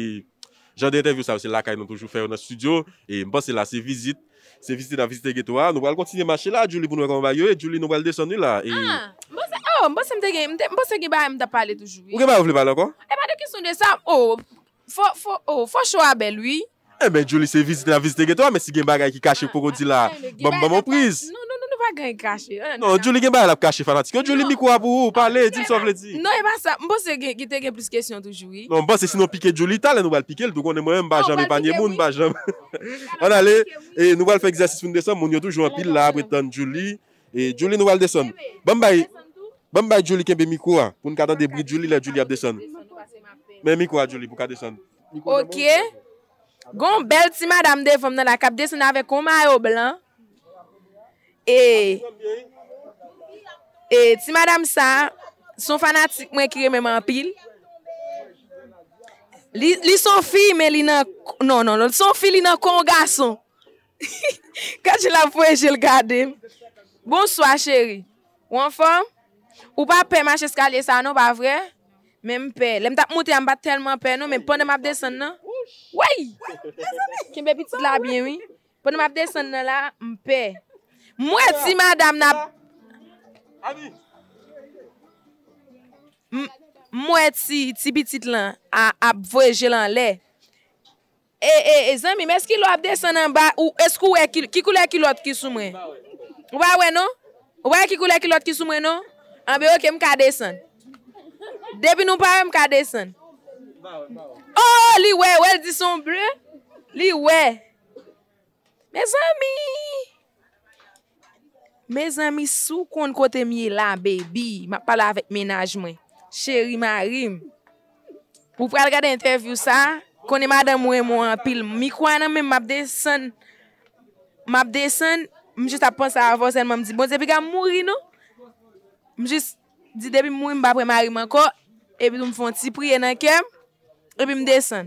jandè interview sa, se lakay nan toujou fè ou nan studio. E, m basè la se vizit, se vizit nan vizite gètouwa. Nou bal kontinye machè la, Julie pou nou avè konvay yo. E, Julie, nou bal deson nou la. Ah, oh, m basè m te gen, m basè ki ba m da pale toujou. Ou ke ba ou vle pale ankon? E ba dekisoun Fò oh, chò abè lui. E eh men, Jouli se vizite la vizite geto, amè si gen bagay ki kache pou kondi la. Bambam mou priz. Non, non, nou bagay ki kache. Non, non, euh, non, non. Jouli gen bagay la pou kache fanatikyo. Jouli mikou abou, pale, di msò vle di. Non, e basa, mbosè gen, ki te gen plus kesyon tou Jouli. Non, mbosè, sinon pike Jouli, talè nou wèl pike l, dougonè mwen mbajam e panye moun mbajam. An alè, nou wèl fè egzèsis pou nou de son, moun yo toujou an pil la, pou etan Jouli. Mwen mikwa joli pou ka desan. Ok. Gon bel ti madame devon nan la kap desan avè kouma yo blan. E. E ti madame sa. Son fanatik mwen kire mwen pil. Li son fi men li nan. Non non. non son fi li nan konga son. Kad jil apwe jil gade. Bonswa cheri. Wan fam. Ou pa pemache skalye sa anon ba vre? Men mpe, lem tak mouti an bat telman ppe nou, men ponen m ap desan nan? Woy! Kimbe pitit la bye woy? Ponen m ap desan nan la, mpe. Mweti madam nan ap... Mweti tibitit lan, ap voye jelan le. E, e, e, zanmi, men eski lo ap desan nan ba, ou esko wè, kikou lè kilot ki sou mwen? Wè wè nou? Wè kikou lè kilot ki sou mwen nou? Anbe yo ke m ka desan. Debi nou parem ka desan? Ba wè, ba wè. Oh, li wè, wèl disombre. Li wè. Mez ami. Mez ami sou kon kote mi la, baby. Ma pala avèk menaj mwen. Cheri ma rim. Pou pral gade interview sa, kon e madan mwen mwen apil. Mi kwa nan men map desan. Map desan, m jist apansa avosen, m m di bon, sebi ga m mouni nou. M jist, Di debi mwen mbap premari man ko, epi mfon ti priye nan kem, epi mdesan.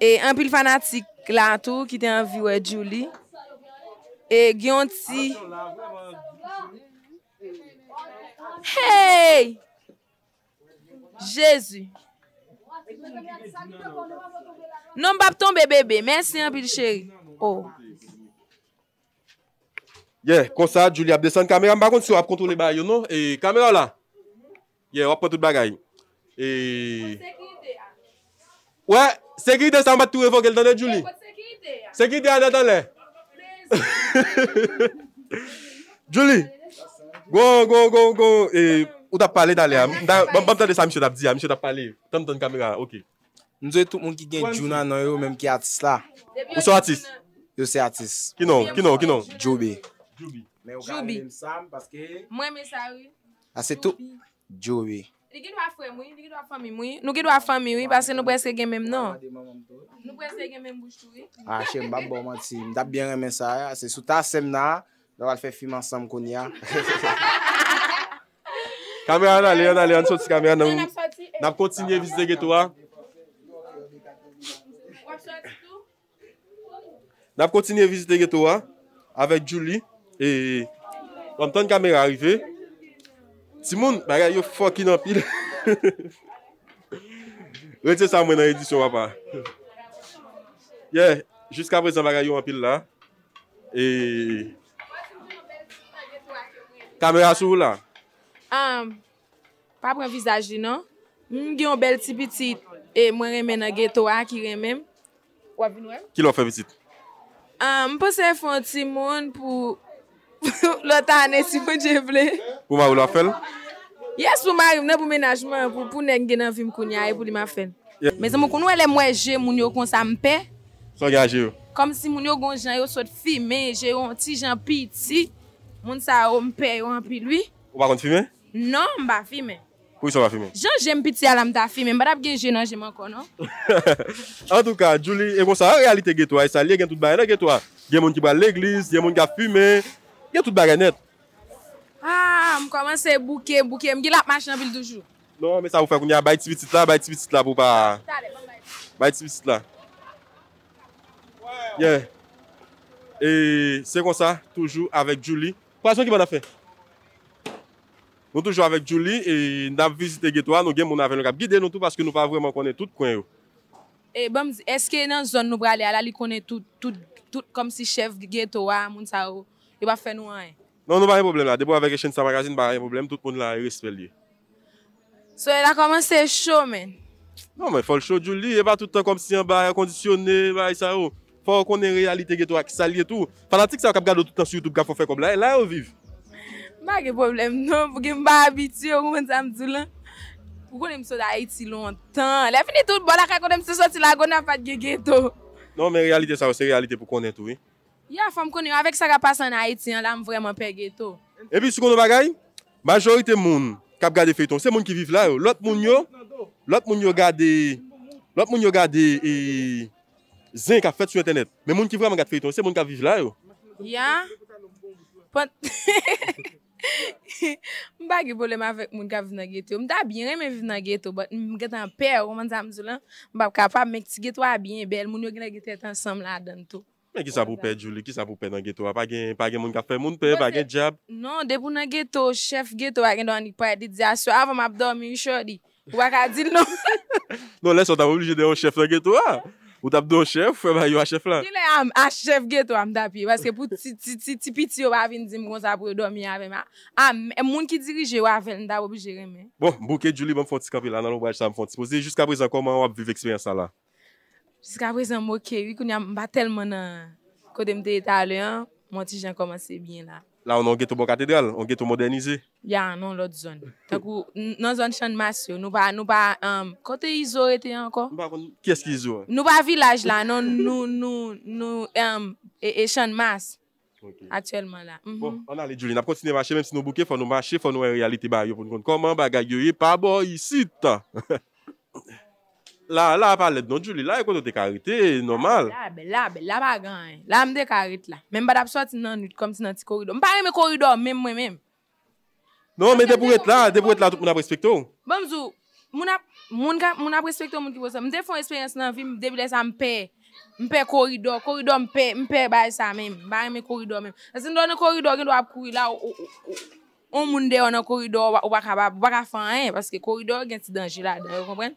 E anpil fanatik la an tou ki te anviwe Juli. E gyon ti. Hey! Jezu. Non mbap ton bebebe, mersi anpil cheri. Oh! Oh! Ye, konsa, Juli ap desan kamera. Mbakonsi wap kontou li ba, you know? E, kamera wala? Ye, wap wap tout bagay. E... Wè, sekite san wap tou evokel danè, Juli? Sekite anè danè? Juli! Gwo, gwo, gwo, gwo, e, ou dap pale dalè? Bamban desan, msye dap diya, msye dap pale. Tam ton kamera, ok. Mzwe tout moun ki gen Juli anon yo, menm ki atis la. Ou sou atis? Yo se atis. Ki nou, ki nou, ki nou? Joube. Joube. Joubi. Joubi. Mwen men sa wè. Ase tou. Joubi. Di ki dwa fwem wè, di ki dwa fwemi wè. Nou ki dwa fwemi wè, pasè nou bwè se gen men nou. Nou bwè se gen men mwè chou wè. Ase mbaba mwè ti. Mdap bien men sa wè. Ase suta sem nan, nou wè fè film ansam kon ya. Kame an ale, an ale, an soti kame an nou. Nap kontinye vizite geto wè. Nap kontinye vizite geto wè. Avek Joubi. E yon ton kamera arive Timon, bagay yon fokin anpil Reti sa mwen an edisyon wapa Ye, jiska prezen bagay yon anpil la E Kamera sou wala Fapre vizaj di nan Mwen gen yon bel ti bitit E mwen remen angeto akirem Wabinwem Ki lor fe bitit Mwen posey fon Timon pou Lota ane, sifon dje vle. Pou ma wou non, la fel? Yes, pou ma wou ne pou menajman, pou pou ne genan film kounye a, pou li ma fel. Me zan mou konou ele mwenje moun yo konsa mpe? Son genan je yo? Kom si moun yo konsa yo sot fime, je yo an ti jan piti, moun sa yo mpe yo an pi lui. Ou pa konti fime? Non, mba fime. Pou yon sot va fime? Jan jen piti alam ta fime, mba tap genan je man kono. An tou ka, Juli, e konsa realite getwa, e salye gen tout ba, e genan getwa. Gen moun ki ba l'eglis, gen moun ki a fime... Gye tout bagay net? Ha, ah, m komanse bouke, bouke. M gil ap machinan bil doujou. Non, me sa ou fè koun ya bay tibitit la, bay tibitit la pou pa... Bon, bay tibitit la. Ye. E, se kon sa, toujou avèk Julie. Kwa son ki ban a fè? Non toujou avèk Julie, e nan vizite geto a, non gen moun avèk loun kap. Gide nou tou, paske nou pa vwèman konen tout kwen yo. E, bom, eske nan zon nou brale ala li konen tout, tout, tout, kom si chef geto a, moun sa ou? E ba fè nou an e. Non, nou ba yon problem la. Debo avèk e chen sa magazin, ba yon problem. Tout pou nou la e resfèl di. So, e la komanse show, men. Non, men, fol show, Julie. E ba toutan kom si yon bar akondisyonè, bay, e sa yo. Fò konen realite gè tou ak salye tou. Fanatik sa yo kap gado toutan sou YouTube, gafon fè kon blan, e la yo viv. Ma gè problem, non. Fò gen mba abitiyo, ou mwen sa mdoulan. Fò konen msò da Haiti lontan. Lè finit tout, bò bon, la kè konen msò sò ti la gò nan fòt gè gè tou. Ya, fom kon yo, avek sa ka pasan na Haiti, yon la m vreman pe geto. E pi, sikondo bagay, majorite moun kap gade feyton, se moun ki vive la yo. Lot moun yo, lot moun yo gade, lot moun yo gade e, zin kap fet su internet. Men moun ki vreman gade feyton, se moun ki vive la yo. Ya, pon, m bagi boleman vek moun ki vive na geto. M da bin remen vive na geto, m getan pe, m an zanm zulan, m baka pa m menk si geto a bin, bel moun yo gina gete etan sam la dan to. Men ki sa pou pe Juli, ki sa pou pe nan geto wa? Ah, pa gen moun kafe, moun pe, pa gen jab? Non, de pou nan geto, chef geto wa gen do anik pa yedidze. As yo avan ap domi yon shodi, wak adil non. Non, leso ta pou lije de yon chef nan geto wa? Ou ta ap do chef, ou fwe ba yon chef lan? Di le, a chef geto wa mda pi. Waseke pou tipiti yo avin zim kon sa pou yon domi yave. A, moun ki dirije wafen, nda wap jere men. Bon, bouke Juli ban fontis kapi lan, anan waj sa m fontis. Pozi, jiska brisa kon man wap vive eksperyensa la? Pisk aprezen mwoke, wikou nyam mba telman kode mde etale yon, mwoti jen koman sebyen la. La ou nan ghetou bo katedral, nan ghetou modernize? Ya, nan lòt zon. Takou nan zon chan mas yon, nou ba, nou ba, kote izo ete yon anko? Kèst ki izo? Nou ba vilaj la, nou, nou, nou, nou, e, e, chan mas atyèlman la. Bon, an alè, Julina, pou konti ne mwache, menm si nou mwache, fò nou mwache, fò nou en reality ba yon, pou nou konti koman bagay yo, e, pa bo, isi ta! La ap pale dnonjou li la ekwoto de karite, normal. La be la be la bagan, eh. la mde karit la. Men bad ap swat nan yot kom ti nan ti korido. M pari me korido menm, menm. Non, me debou et la, debou et la moun ap respektou. Bambzou, moun ap respektou moun ki wosan. M defon eksperyans nan film, debilè sa m pe, m pe korido, korido m pe, m pe bai sa menm. Bari me korido menm. Se se do nan korido gen do ap kouila, ou moun de yo nan korido wak a faan, eh, paske korido gen ti danji la, de, yo kompren?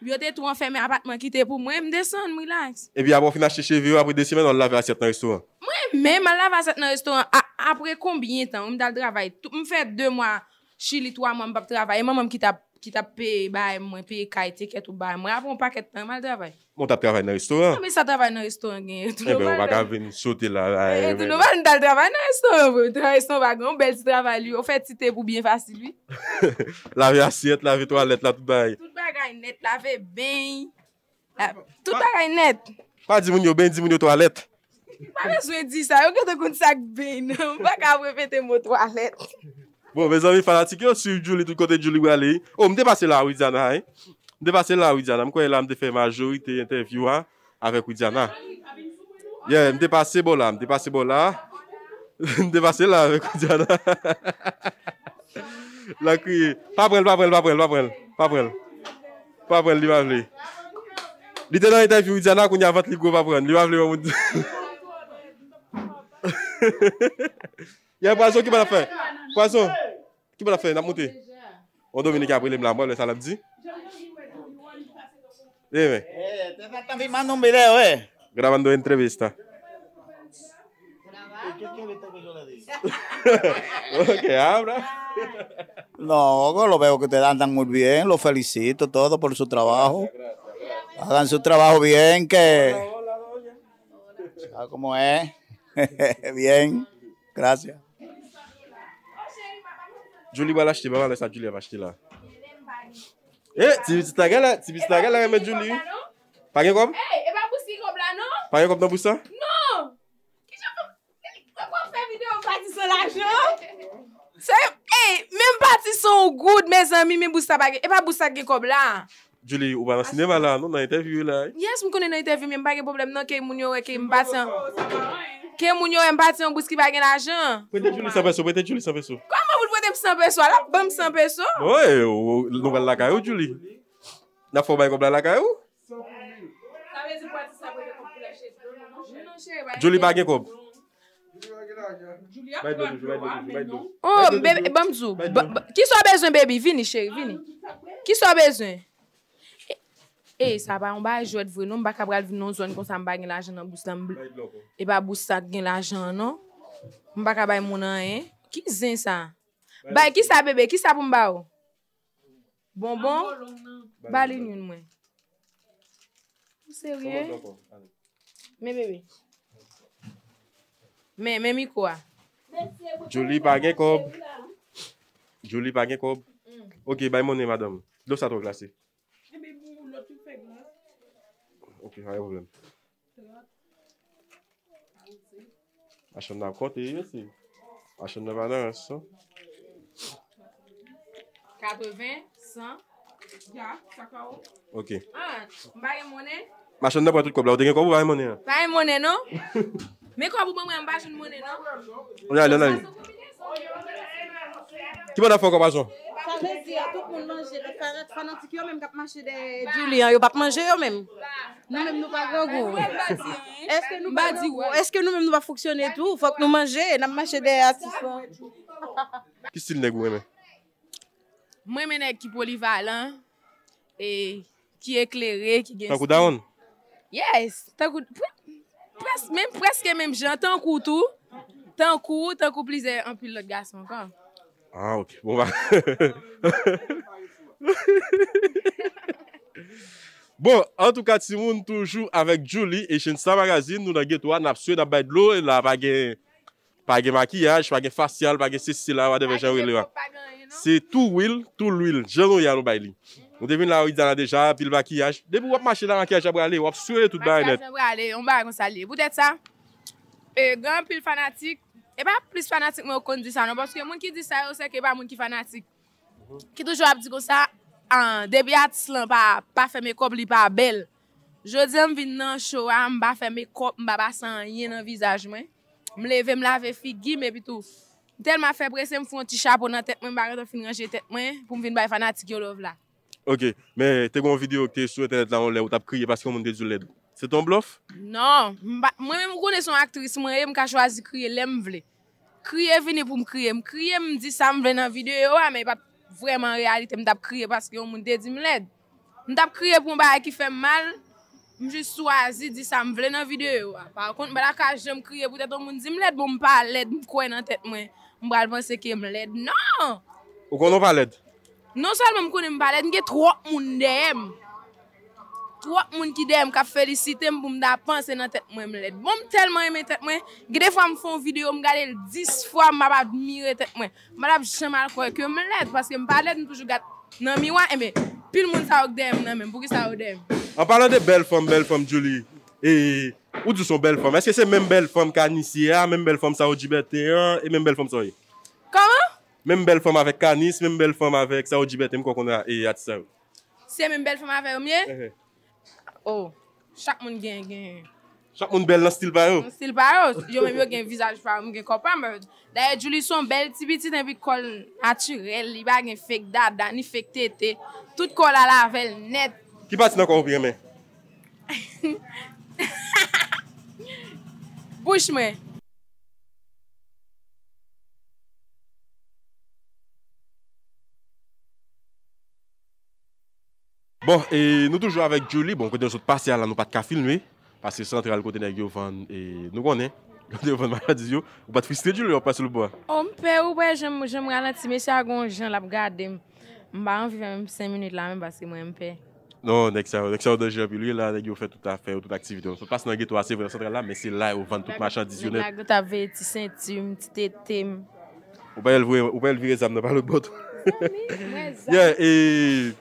Bi yo te tou an fè mè apatman ki te pou mwen, mè deson, mè relax. E bi a bon finashe chevi ou apri desi men, ou lave aset nan restoran? Mwen, mè mè lave aset nan restoran, apre konbinyen tan, mwen dal travay. Mwen fè dè mwa, chili tou an mwen bap travay, mwen mwen ki tap pe bè, mwen pe kaite ket ou bè, mwen apon paket pan, mwen travay. Mwen tap travay nan bon, restoran? Non, mwen sa travay nan restoran gen, tout eh nou val nan. Ebe, mwen bagan ven sou te la. Ebe, eh, eh, tout nou val nan travay nan restoran, tout nou val nan travay nan restoran, mwen bèl si travay li, ou fè ti te pou La fe ben ah, ah, Touta ah. re net Pa di moun yo ben, di non. moun bon, yo toalet Fara sou e di sa, yo kote konti sak ben Faka apwe fete mou toalet Bon, vezan mi fanatik Yo si juli, tout kote juli wale O, mde pase la widjana Mde pase la widjana, mkwen la mde fe majorite Interviewan avek widjana Mde pase bola Mde pase bola Mde pase la avek widjana La kwe Pa brel, pa brel, pa brel Pa brel Pa apren li wav li. Li tenan yi tay fiyou djanan koun yi avat li kou pa apren. Li wav li wav moun di. Yè Pason, kip wè la fè? Pason, kip wè la fè? N ap mouti? O bon, Dominika apri li mlam. Wè wè salap di? Li wè? Te fèk tan vi mandou mbideyo, wè? Gravando entrevista. E kè kè mbite kò jò la di? que abra. No, lo veo que ustedes andan muy bien, los felicito todo por su trabajo. Hagan su trabajo bien, que... ¿Sabes cómo es? bien, gracias. Julie va l'acheter, maman laisse à Julie l'acheter là. Eh, tu tu ta gueule là, me tu ta gueule là mais Julie. Pas comme? Eh, et eh, pas pousser comme là non? Pas comme dans pour Mwen pati son goud me zan mi Mwen busta bagen E pa busta gen kob la Julie ou banan sin eva la Yes mwen konen nan interview Mwen bagen problem nan ke moun yo Mwen pati son busti bagen la jan Pwente Julie 100 peso Kwa man mwen pwente 100 peso A la bam 100 peso Nouvel lakay ou Julie Nafo bagen kob la lakay ou non, non, Julie bagen kob O, mbebe, e bam dzu. Ki sou bezon, bebe? Vini, chèri, vini. Ki sou bezon? E, sa pa, mba a jwet vwe. Non mba kabral vinon zon kon sa mba gen la jen eh, non? an, e eh? ba bou sa gen la jen, non? Mba kabay mounan, e? Ki zin sa? Bay, ki sa bebe? Ki sa pou mba ou? Bonbon? Bale yon non, non. mwen. Mse ryen? Mbe bebe? Mbe bebe? Men, men mi kwa? Jouli pa gen kob. Jouli pa gen kob. Ok, bay mounen madam. Dousa tou glase. Ok, haye mounen. Machen nan kote yi yosi. Machen nan banan yosi. Kade ven, san, ya, chaka ou. Ok. Ah, bay mounen. Machen nan pwantout kob la, ou den gen kob ou bay mounen ya? Bay mounen nou? Bay mounen nou? Mwen kon apou mwen mwen mbajen mwenen an? Mwen an yon an yon. Ki mwen an fok an mbajen? Farezi, atou pou mwen manje. Farezi, farezi, farezi. Ki yon mwen mwen mwen mwache de Julien. Yon mwen mwen mwache de yon mwen mwen. Mwen mwen mwen mwen mwen mwen mwen. Eske nou mwen mwen mwen mwen mwen mwen. Fok nou manje, mwen mwen mwen mwen mwen. Ki stil nek ou mwen? Mwen mwen nek ki polivalan. E, ki ekleri. Takou daon? Yes, takou... Mèm preske mèm jan, tan kou tou, tan kou, tan kou plize, anpil lòt gasman kon. Ah, ok, bon va. Bon, an tou kat si moun toujou avèk Julie, Asian Star Magazine, nou nan getwa nap suè da bèd lò, la bagè, bagè makiyaj, bagè fasyal, bagè sessila, wadè vè jè wè lè wè. Se tou wèl, tou l'wèl, jè nou yè lò bè lè. On devine non, la ou i dana deja pil vakiyaj. Debou wap mache la vakiyaj a brale, wap souye tout ba ilet. Wap mache la vakiyaj a brale, on ba kon sa li. Boutet sa, gan pil fanatik, e ba plis fanatik mwen kon di sa non. Borske moun ki di sa yo se ke ba moun ki fanatik. Ki toujou ap di kon sa, an debi ati slan pa pafe me kop li pa bel. Jodi an vin nan show an, mba fe me kop, mba ba san yen nan vizaj mwen. Mleve, mlave fi, gi me pi tou. Tel ma febre se mfou an ti chapo nan tet mwen, mba re to finanje tet mwen, pou mvin bay fanatik yo lo vla. Ok, men te kon bon video ki te sou eten ete la on led ou tap kriye paske yon moun te di lèd. Se ton blof? Non, mwen mwen mwen kone son aktris, mwen yon mwen ka chwazi kriye lèm vle. Kriye vini pou m kriye, m kriye m di sa m vle nan videyo, men yon pat vreman realite m tap kriye paske yon moun te di m lèd. M tap kriye pou m ba yon ki fè mal, m jè chwazi di sa m vle nan videyo. Par kont m wala ka jè m kriye pou tè ton moun di m lèd, m pou m pa lèd m kwen nan tèt mwen, m pral pense ki m lèd. Non! Ou kon Non sal men m konen m pale, nge trok moun deyem. Trok moun ki deyem, ka felisite m pou m da panse nan tet mwen m led. Bon m telman eme tet mwen, gade fwa m fon video, m gade l dis fwa m apadmire tet mwen. M alap jen mal kwe kwen m led, paske m pale m toujou gade nan mi wan eme. Pi l moun sa wak deyem nan men, pou ki sa wak deyem. An palan de bel fwam, bel fwam, Jolie, e ou di sou bel fwam? Eske se men bel fwam ka nisiye, men bel fwam sa wajibete, e men bel fwam soye? Koman? Mèm bel fòm avèk karnis, mèm bel fòm avèk sa ojibètèm kò kon a yè atisèm. Sè mèm bel fòm avèk ou mè? Ou, oh, chak moun gen gen. Chak moun bel nan stil barò? Nan stil barò, yon mèm yo gen vizaj fòm, gen kopan mè. Da yè joulis son bel, ti biti ten pi kol atirel, li bagen fek dad, dani fek tete. Tout kol ala avèl net. Ki pati nan kò ou pire mè? Bouch mè. Bon, nou toujou avèk Jolie, bon kwenè yon sot pasè alè, nou pat ka filmè. Pasè sentral kwenè yon kwenè yon vant, nou konè, yon vant machadizyon. Ou pat fristè Jolie, ou pat sou lupwa? Ou mpe, ou wè, jèm mwen alè ti, mè sya yon jen la pou gade. Mba anvive mwen 5 minit la mè, basè mwen mpe. Non, nek sa yo, nek sa yo dan jen pi lue, la, yon fè tout a fè, tout aktivite. Pasè nangè, tou asè vwè sentral la, mè sya yon vant tout machadizyon. Mwen la gòt avè ti senti, mwen ti tete.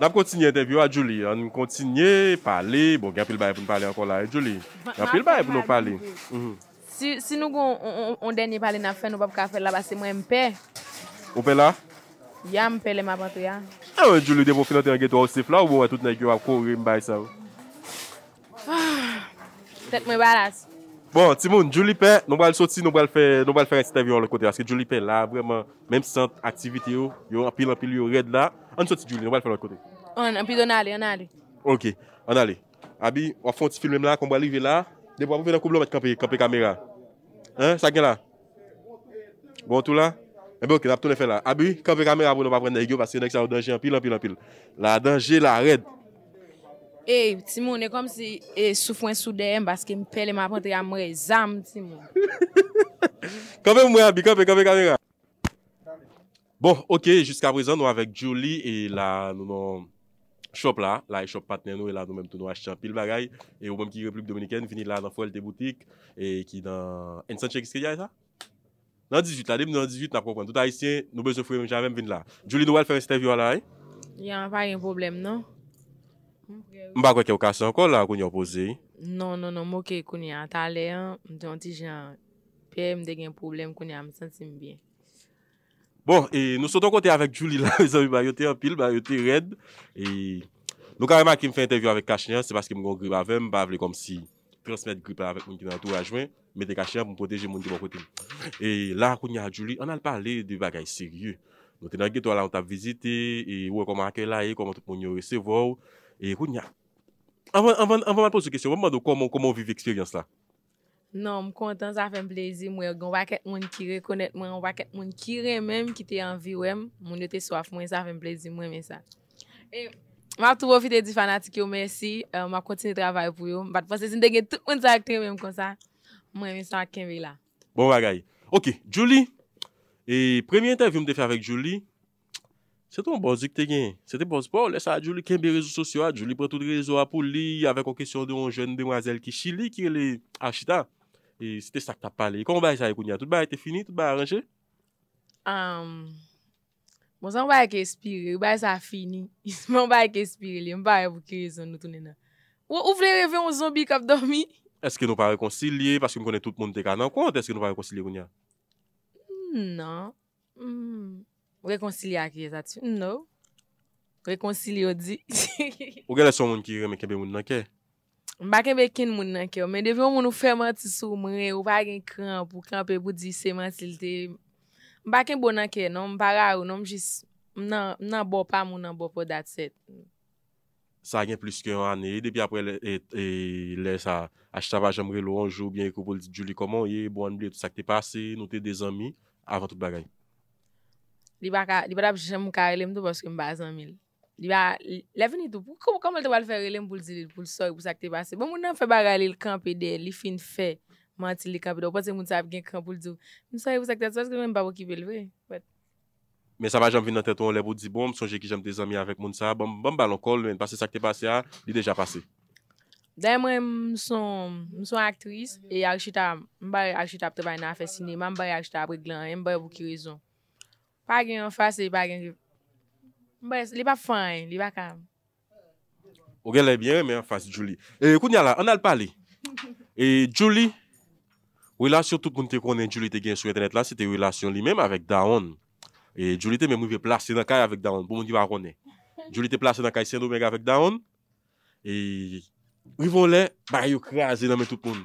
N ap kontinye entevyo a Juli, an kontinye, pali, bon gen apil baye pou nou pali an kon la. Eh, Juli, gen apil baye pou nou pali. Si nou kon denye pali nan fe nou pap kafe la basi mwen mpe. Ou mpe la? Ya mpe le mwen mpe ya. E ah, ou Juli, de pou filante an geto ou sif la bon, ou mwen tout nage yo ap kou re mbay sa ou? Tet mwen balas. Bon, Timon, Juli pe, nou bal soti, nou bal fe entevyo an le kote. Aske Juli pe la, mwen sent aktivite yo, yo apil an apil yo red la. An sou ti Julien, wè lè fè lò kote. An, an pi dò nan ale, nan ale. Ok, nan ale. Abi, wè fon ti filmè mè la, kon wè li vè la. Dè wè wè pou vè nan kou blò mè t'kampè, kampè kamera. An, sakè la. Bon tout la. Mè eh bè ok, dè ap tout lè fè la. Abi, kampè kamera vè wè nan wè vè nè gyo, vè se yonèk sa wè danje, an pil, an pil, an pil. La danje, la red. Ey, ti moun, ne kom si e, soufwen soudè m, baske m pelè m apantè ya mwè zam, ti moun. Kampè m wè abi Bon, ok, jiska prezan nou avek Jolie e la nou nou shop la. La e shop patnen nou e la nou menm tou nou achetan pil bagay. E ou menm ki Republik Dominiken vini la nan fwelte boutik e ki nan, en san chek iske ya e sa? Nan 18 la, dem nan 18 nan proukwen. Tout a isyen, nou bezoufouye menm javem vini la. Jolie nou wèl fèr esteviwa la e? Yon pa gen problem non? Mba kweke wakase an kol la koun yon posey? Non, non, non, mwoke koun yon talen mtou an ti jen pe mdeg en problem koun yon msansim byen. Bon, e nou soton kontè avèk Juli la, lè zanvi baryote apil, baryote red, e nou kareman ki m fè intervyou avèk Kashner, se baske m kon gripe avè, m bavle kom si transmèt gripe avèk moun ki nan entourajmen, mète Kashner pou m potèje moun ki bon kote. E la, koun ya Juli, an al pale de bagay seryè, nou tenan gètou ala an ta vizite, e wè e kom an akè la e, kom an te poun yo resevò, e koun ya. An van man pose kèsyè, wèman nou komon vive eksperyans la? Non, mwen kontan, zafen plezi mwen. Mwen waket mwen ki rekonet mwen, mwen waket mwen ki re menm ki te anvi mwen. Mwen yo te swaf mwen, zafen plezi mwen mwen sa. Mwen ap tou wofite di fanatik yo, mersi. Euh, mwen kontine travay pou yo. Bat pwese zin dege tout mwen zakte mwen mwen konsa. Mwen mwen san ak kembe la. Bon, wakay. Ok, Julie. E premiye interview mwen te fe avèk Julie. Se ton bozik te gen. Se te bozik. Bon, lè sa Julie kembe rezo sosyo a. Julie prè tout rezo a pou li. Avèk o kesyon de y E, se te sakta pale, kon wou baye sa yon kounya, tout baye te fini, tout baye aranje? Um, bon, san wou baye ke espire, wou baye sa fini, yon baye ke espire li, wou baye wou kire son nou tounena. Ou wou vle revè yon zombi kapdomi? Eske nou pa rekoncilie, paske m konen tout moun de ka nan kont, eske nou pa rekoncilie kounya? Non. Ou rekoncilie a kire tatu? Non. Rekoncilie o di? Ou gèle son moun kire men kebe moun nan kè? Mbake mbe kin moun nan ke, men devyon moun ou fèman ti sou mwen, ou bagen kramp, ou kramp e pou di seman til te. Mbake mbo nan ke, nan mba garou, nan mjis nan bopan moun nan bopan dat set. Sa gen plus ki an ane, e depi apre lè e, e, sa achitavajan mwen lò anjou, byen ekopol di juli koman, ye, bon blè, tout sa ki te pase, nou te de zami, avan tout bagay. Li baka, li baka jen mkare lè mdou baske mba zami lè. Li ba, le vini tou, pou kou, kou mwen te wale fere, le mboul zile, mboul soye pou sakte pase. Bon, moun nan fe baga li l kampede, li fin fe, manti li kampede, ou pati moun sa ap gen kampoul zou. Moun soye pou sakte to, aske mwen mba wou ki bel vre. Men sa ba jom vin nan teton, le boudi, bon, msonje ki jom de zami avèk moun sa, bon, bon, balon kol, mwen pase sakte pase a, li deja pase. Da yon mwen mson, mson aktriz, e yon mba yon mba yon mba yon mba yon mba yon mba yon mba yon mba yon mba yon m mais il n'est pas fin, il n'est pas calme. Ok, elle bien, mais en face, Julie. Et Kounia, là, on a parlé. Et eh, Julie, oui, là, surtout quand tu connais Julie, tu es sur Internet, là, c'était une relation lui-même avec Daon. Et eh, Julie, était même placée dans la avec Daon, pour mon dire, on est. Julie, était es placé dans la caille avec Daon. Et eh, ils vont là, bah, ils dans tout le monde.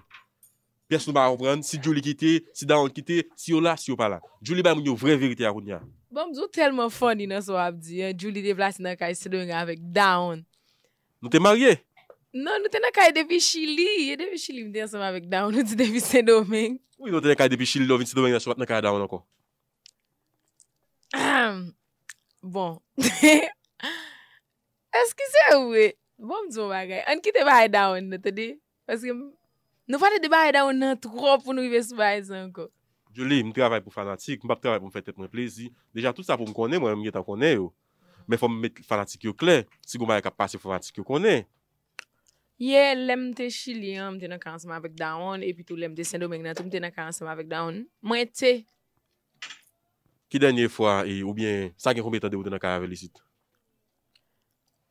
Personne ne va comprendre si Julie quitte, si Daon quitte, si on là, si on pas là. Julie, est bah, la vraie vérité à Kounia. Bon mzou telman fony nan sou Abdi, eh? yon Juli de Vlasi nan kaye Sidovenga avek Daon. Nou te marye? Non, nou te nan kaye debi Shili. E debi Shili mden som avek Daon, nou te debi Sidovenga. Ou yon te nan kaye debi Shili, lovin Sidovenga, sou ap nan kaye Daon anko? Bon. Eskise ouwe, bon mzou bagay, an ki te baye Daon an to de. Paske nou fane debi baye Daon nan tro pou nou yve sou baye san anko. Yo li, mwen travay pou fanatik, mwen bap travay pou mwen fetet mwen plezi. Deja, tout sa pou mwen konen, mwen mwen yetan konen yo. Men fòm mwen met fanatik yo klen, si goun mwen yon kap pase fanatik yo konen. Ye, lemte Chilien, mwen tena kanseman vek daon, epi tou lemte Sendo Meknatou, mwen tena kanseman vek daon. Mwen ete. Ki denye fwa, oubyen, sa gen koumetan de ou tena kaya velisit?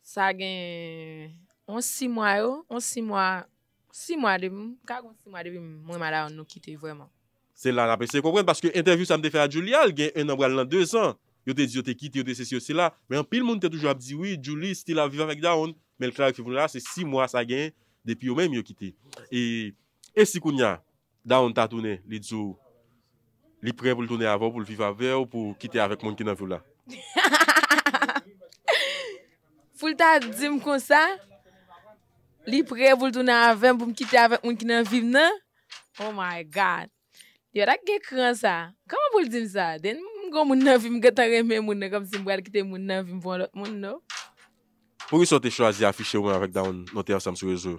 Sa gen... On si mwa yo, on si mwa... Si mwa debi, kak on si mwa debi, mwen mwen la yon nou kitey vweman. Se lan apre, se yon kompren, paske interview sa mdefe a Juli al, gen yon nabral nan 2 an, yo te di yo te kiti, yo te se si yo se la, men an pil moun te toujou ap di, oui, Juli, sti la vivan vek da hon, men l'klavik Fiboula, se 6 mwa sa gen, depi yo men mi yo kite. E, e si koun ya, da hon ta tounen, li dzo, oh, li pre pou l tounen avon pou l vivan vek, ou pou kite avèk moun ki nan Fiboula? Fou l ta djim konsan, li pre pou l tounen avon pou m kite avèk moun ki nan Fiboula? Nan? Oh my God! ya da ge kran sa, kama pou l di msa, den moun nan vi mwen gata reme moun, kom si mwen kite moun nan vi mwen lout moun, no? Pou yon son te chwazi afiche mwen avèk dan nou te yon samsou rezo?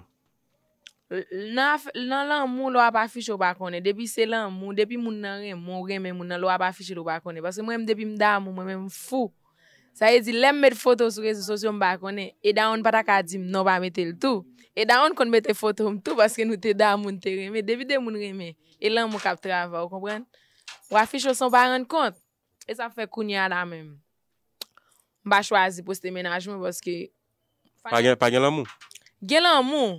Nan lan moun lò ap afiche ou bakone, depi se lan moun, depi moun nan reme moun, moun reme moun nan lò ap afiche ou bakone, baske mwen m depi mda moun, mwen mwen mfou, Sa e di lem met foto sou rezo sosyon mba konen, e da an pata ka di m, nou ba met el tou. E da an kon bete foton m tou, baske nou te da moun te reme, debi de moun reme, e lan mou kap trava, ou kompren? Ou afi choson ba ren kont, e sa fe koun yada men. Mba chwazi poste menajmen, baske... Pa gen lan moun? Gen lan moun,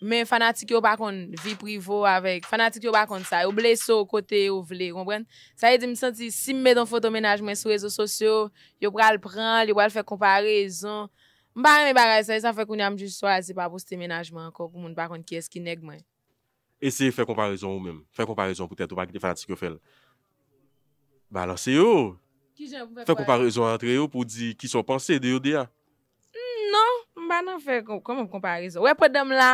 Men fanatik yo bakon vi privo avèk, fanatik yo bakon sa, yo ble so kote, yo vle, konpren? Sa yè e di mi senti, si mèd an fotomenajmen sou rezo sosyo, yo pral pral, yo pral fè komparèzon. Mpare mè bagay, sa yè e san fè koun amjou swazi pa poste menajmen ankon kou moun bakon kyes ki neg mwen. Ese fè komparèzon ou mèm, fè komparèzon pou tèt ou baki te fanatik yo fèl. Ba alò se yo, fè komparèzon antre yo pou di ki son panse de yo de ya. Man nan fè komè m kompare se. Ouè podèm la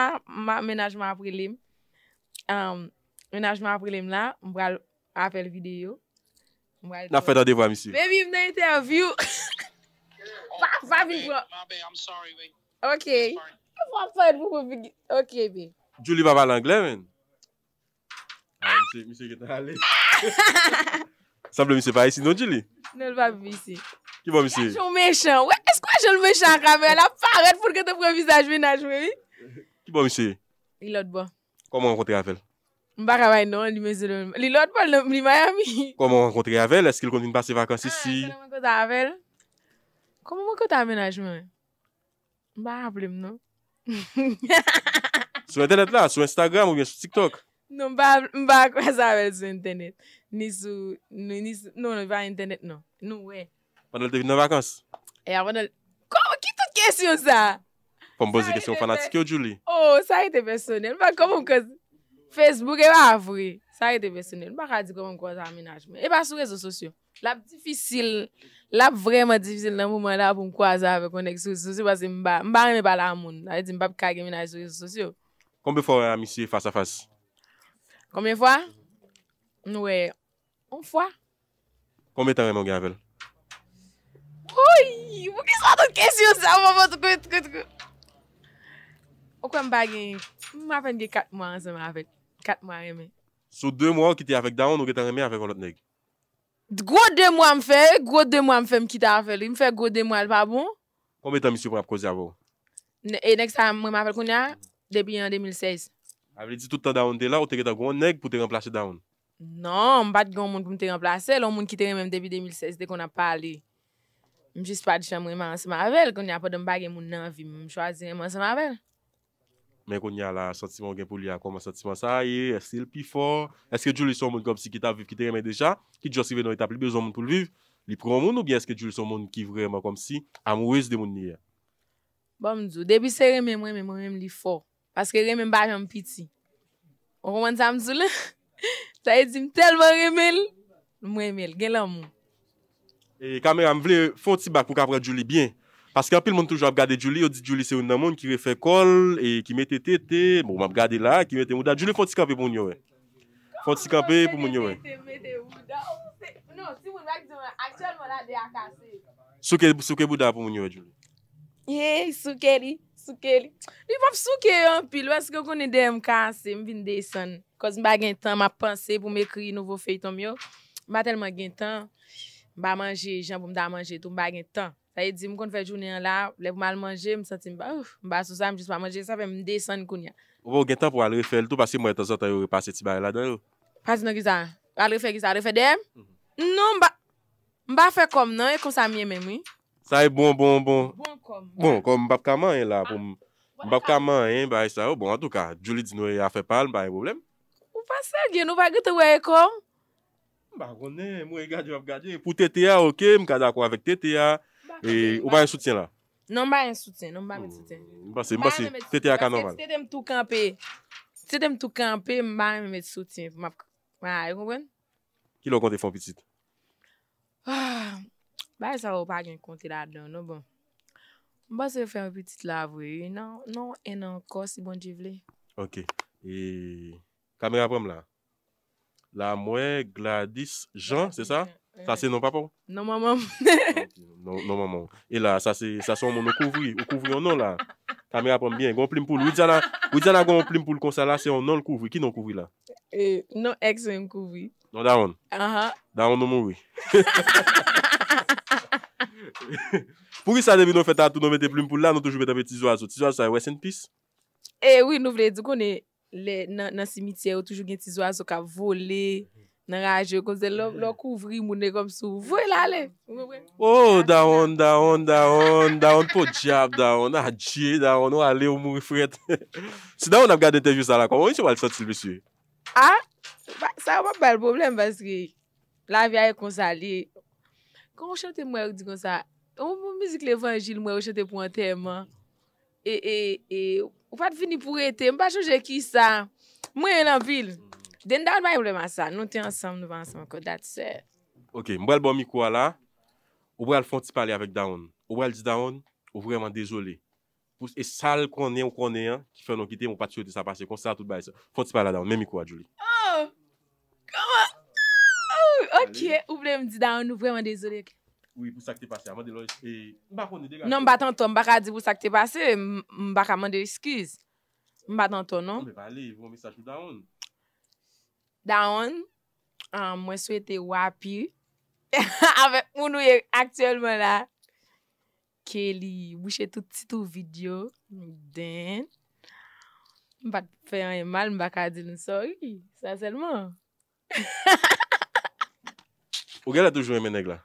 menajman aprilem. Um, menajman aprilem la. M bral apèl video. M bral... N a fèt an devwa, misi. Bebi, m nan etè avyou. Ba bi vwa. M a be, I'm sorry, wey. Ok. M a fèt vwa pou bi... Ok, be. Juli va val angle men. A, misi, misi, misi, misi. Sable misi pa e sinon, Juli. N el va bi bisi. Ki bon misi? Jou mechan. Ouè, eskwa jou mechan rave? La paret foulke te previsaj menajmen mi? Ki bon misi? Ilot bo. Koman mwen kontre rave? Mba rave nou, li mezelon. Li lot bo, li mayami. Koman mwen kontre rave? Eskwil kontine pase vakansi ah, si? Koman mwen kontre rave? Koman mwen kontre amenajmen? Mba rave lem nou? Sou internet la? Sou Instagram ou mwen sou TikTok? Non, mba rave, mba rave sou internet. Ni sou, non, non, mba internet nou. Nou wey. Manol David nan vakans? E a manol... Kom, ki tout kesyon sa? Fombozi kesyon fanatik yo, Julie? Oh, sa ite personel. Ma komon kwa... Facebook e ba avri. Sa ite personel. Ma kwa di kwa mwen kwaza aminajmen. E ba sou rezo sosyo. Lap difisil. Lap vreman difisil nan moun mwen la pou mwen kwaza ave konek sou rezo sosyo. Basi mba... Mba reme bala an moun. A e di mba pkage mwen a sou rezo sosyo. Kombe fwa amisye fasa fasa? Kombe fwa? Nou e... On fwa. Kombe tan reme ou genvel? Oy, pou ki swa tout kesyon sa, mou mou, tko tko tko. Okwa m bagen, m a fen de kat mwa an seman a fen, kat mwa reme. Sou de mwa an ki te avek daon ou ke te reme avek an lot neg? Gwo de mwa m fe, gwo de mwa m fe m ki ta avek, m fe gwo de mwa, pabou? Koume tan misi pou ap kouze avou? E nek sa m wè m a fen koun ya, debi an 2016. Aveli di toutan daon de la ou te geta gwo an neg pou te remplase daon? Non, m bat gen moun koum te remplase, lè moun ki te reme debi 2016 de kon ap pale. Mwen jist pa di chan mwen man semanvel, kon yon pa don bagye moun nan vi, mwen mwen chwazi mwen semanvel. Men kon yon la satsiman gen pou li a koma satsiman sa a ye, eske l pi for, eske joul son moun kom si ki ta viv ki te remen deja, ki di jousive nou ita pli bezon moun pou l viv, li pron moun ou bien eske joul son moun ki vreman kom si amoues de moun niye? Bon mdou, debi se remen mwen mwen mwen li for, paske remen bagye mwen piti. On kon mwant sa mdou le, sa e di mtel mwen remen, mwen mwen, gen la moun. E Kamè am vle fòt si bak pou kavre djouli byen. Paskè apil moun toujò ap gade djouli, yon djouli se yon nan moun ki refè kol, e ki mette tete, moun ap gade la, ki mette mouda. Djouli fòt si kavè pou moun yon. Fòt si kavè pou moun yon. Souke bouda pou moun yon, djouli. Ye, souke li. Li wap souke anpil, wè sè konè e dem kase, mvin desan. Kòz mba gen tan ma panse pou mè kri nouvo feyton myo. Mba telman gen tan. Mba manje, jen pou mda manje, tou mba gen tan. Sa ye di mkon fè jounen la, le pou mal manje, m sati mba, mba souza, m jis mba manje, sa fè m de san koun ya. Ou gen tan pou alre fè l tout, basi mwen tazan ta yon repase ti ba yon la do yo? Pasi nou gizan? Alre fè gizan, alre fè dem? Mhm. Nou mba, mba fè kom nan, yon e konsa miye men mwen. Sa yon e bon, bon, bon. Bon kom. Bon kom, mbap kaman yon e la, ah, mbap kaman ah. yon ba yon sa yo, oh, bon an tou ka, joulid zinwe a fè pal, m Mba konnen, mwe gady wap gady, e pou tete ya okey, mkada kwa vek tete ya, ou ba yon soutyen la? Non ba yon soutyen, non ba mwen hmm, soutyen. Mbase, mbase, tete ya ka normal. Tete m toukan pe, tete m toukan pe, mba yon mwen soutyen. Mwa, yon konwen? Ki lò konti fòm piti? Mbase, ah, sa wopak yon konti la don, non bon. Mbase fòm piti la vwe, non, non enan kò si bon jivle. Ok, ee, kamera pòm la? La mwen Gladys Jean, se sa? Sa se nan papa ou? Nan mamam. Nan mamam. E la, sa se, sa se an moun moun kouvoui. O kouvoui an nan la. Kame apon byen. Gon plimpoul. Ou dja la, ou dja la gon plimpoul konsalase an nan l kouvoui? Ki nan kouvoui la? Nan ekso moun kouvoui. Nan daron? Aha. Daron nan moun woui. Pou ki sa devin nou feta tou nou mette plimpoul la, nou toujou mette mette tizwazo? Tizwazo sa e West End Peace? E, eh wii, nou vredi kone... nan simitye ou toujou gen tizwa sou ka vole, nan raje kon se lò kouvri mounen kom sou vwe lale? Oh, daon, daon, daon, daon po diap daon, a dje daon wale ou mouni fret si daon ap gade te ju sa lakon, ou yon se wale sotil bisye? Ha? Sa wap bal problem baske la vya e konsa li kon ou chante mwen ou di konsa mwen ou mou mizik l'evangil mwen ou chante pou an tema e, e, e Ou pa di fini pou rete, ou pa chouje ki sa. Mwen an pil. Den Daon bayi breman sa. Non te ansam nou ba ansam kwa dat se. Ok, mwen bèl bon mikwa la. Ou bèl fwant si pale avèk Daon. Ou bèl di Daon, ou vreman dezolé. E sal konnen ou konnen, ki fè non kite mwen pati chote sa pase. Fwant si pale avèk Daon, mwen mikwa joli. Oh, kama! Oh! Ok, ou bèl mdi Daon, ou vreman dezolé. Oui, pou sa ki te pase, amande lò. Non, mba tanton, mba ka di pou sa ki te pase, mba ka amande lò, eskiz. Mba tanton, non? Mbe pale, mba mbe sa ki daon. Daon, mwen sou ete wapi. Ave, moun wè aktiyolman la. Kelly, wè chè touti tout videyo. Mden. Mba fey anye mal, mba ka di lò, sò. Saseleman. Ou gè la toujou en menèk la?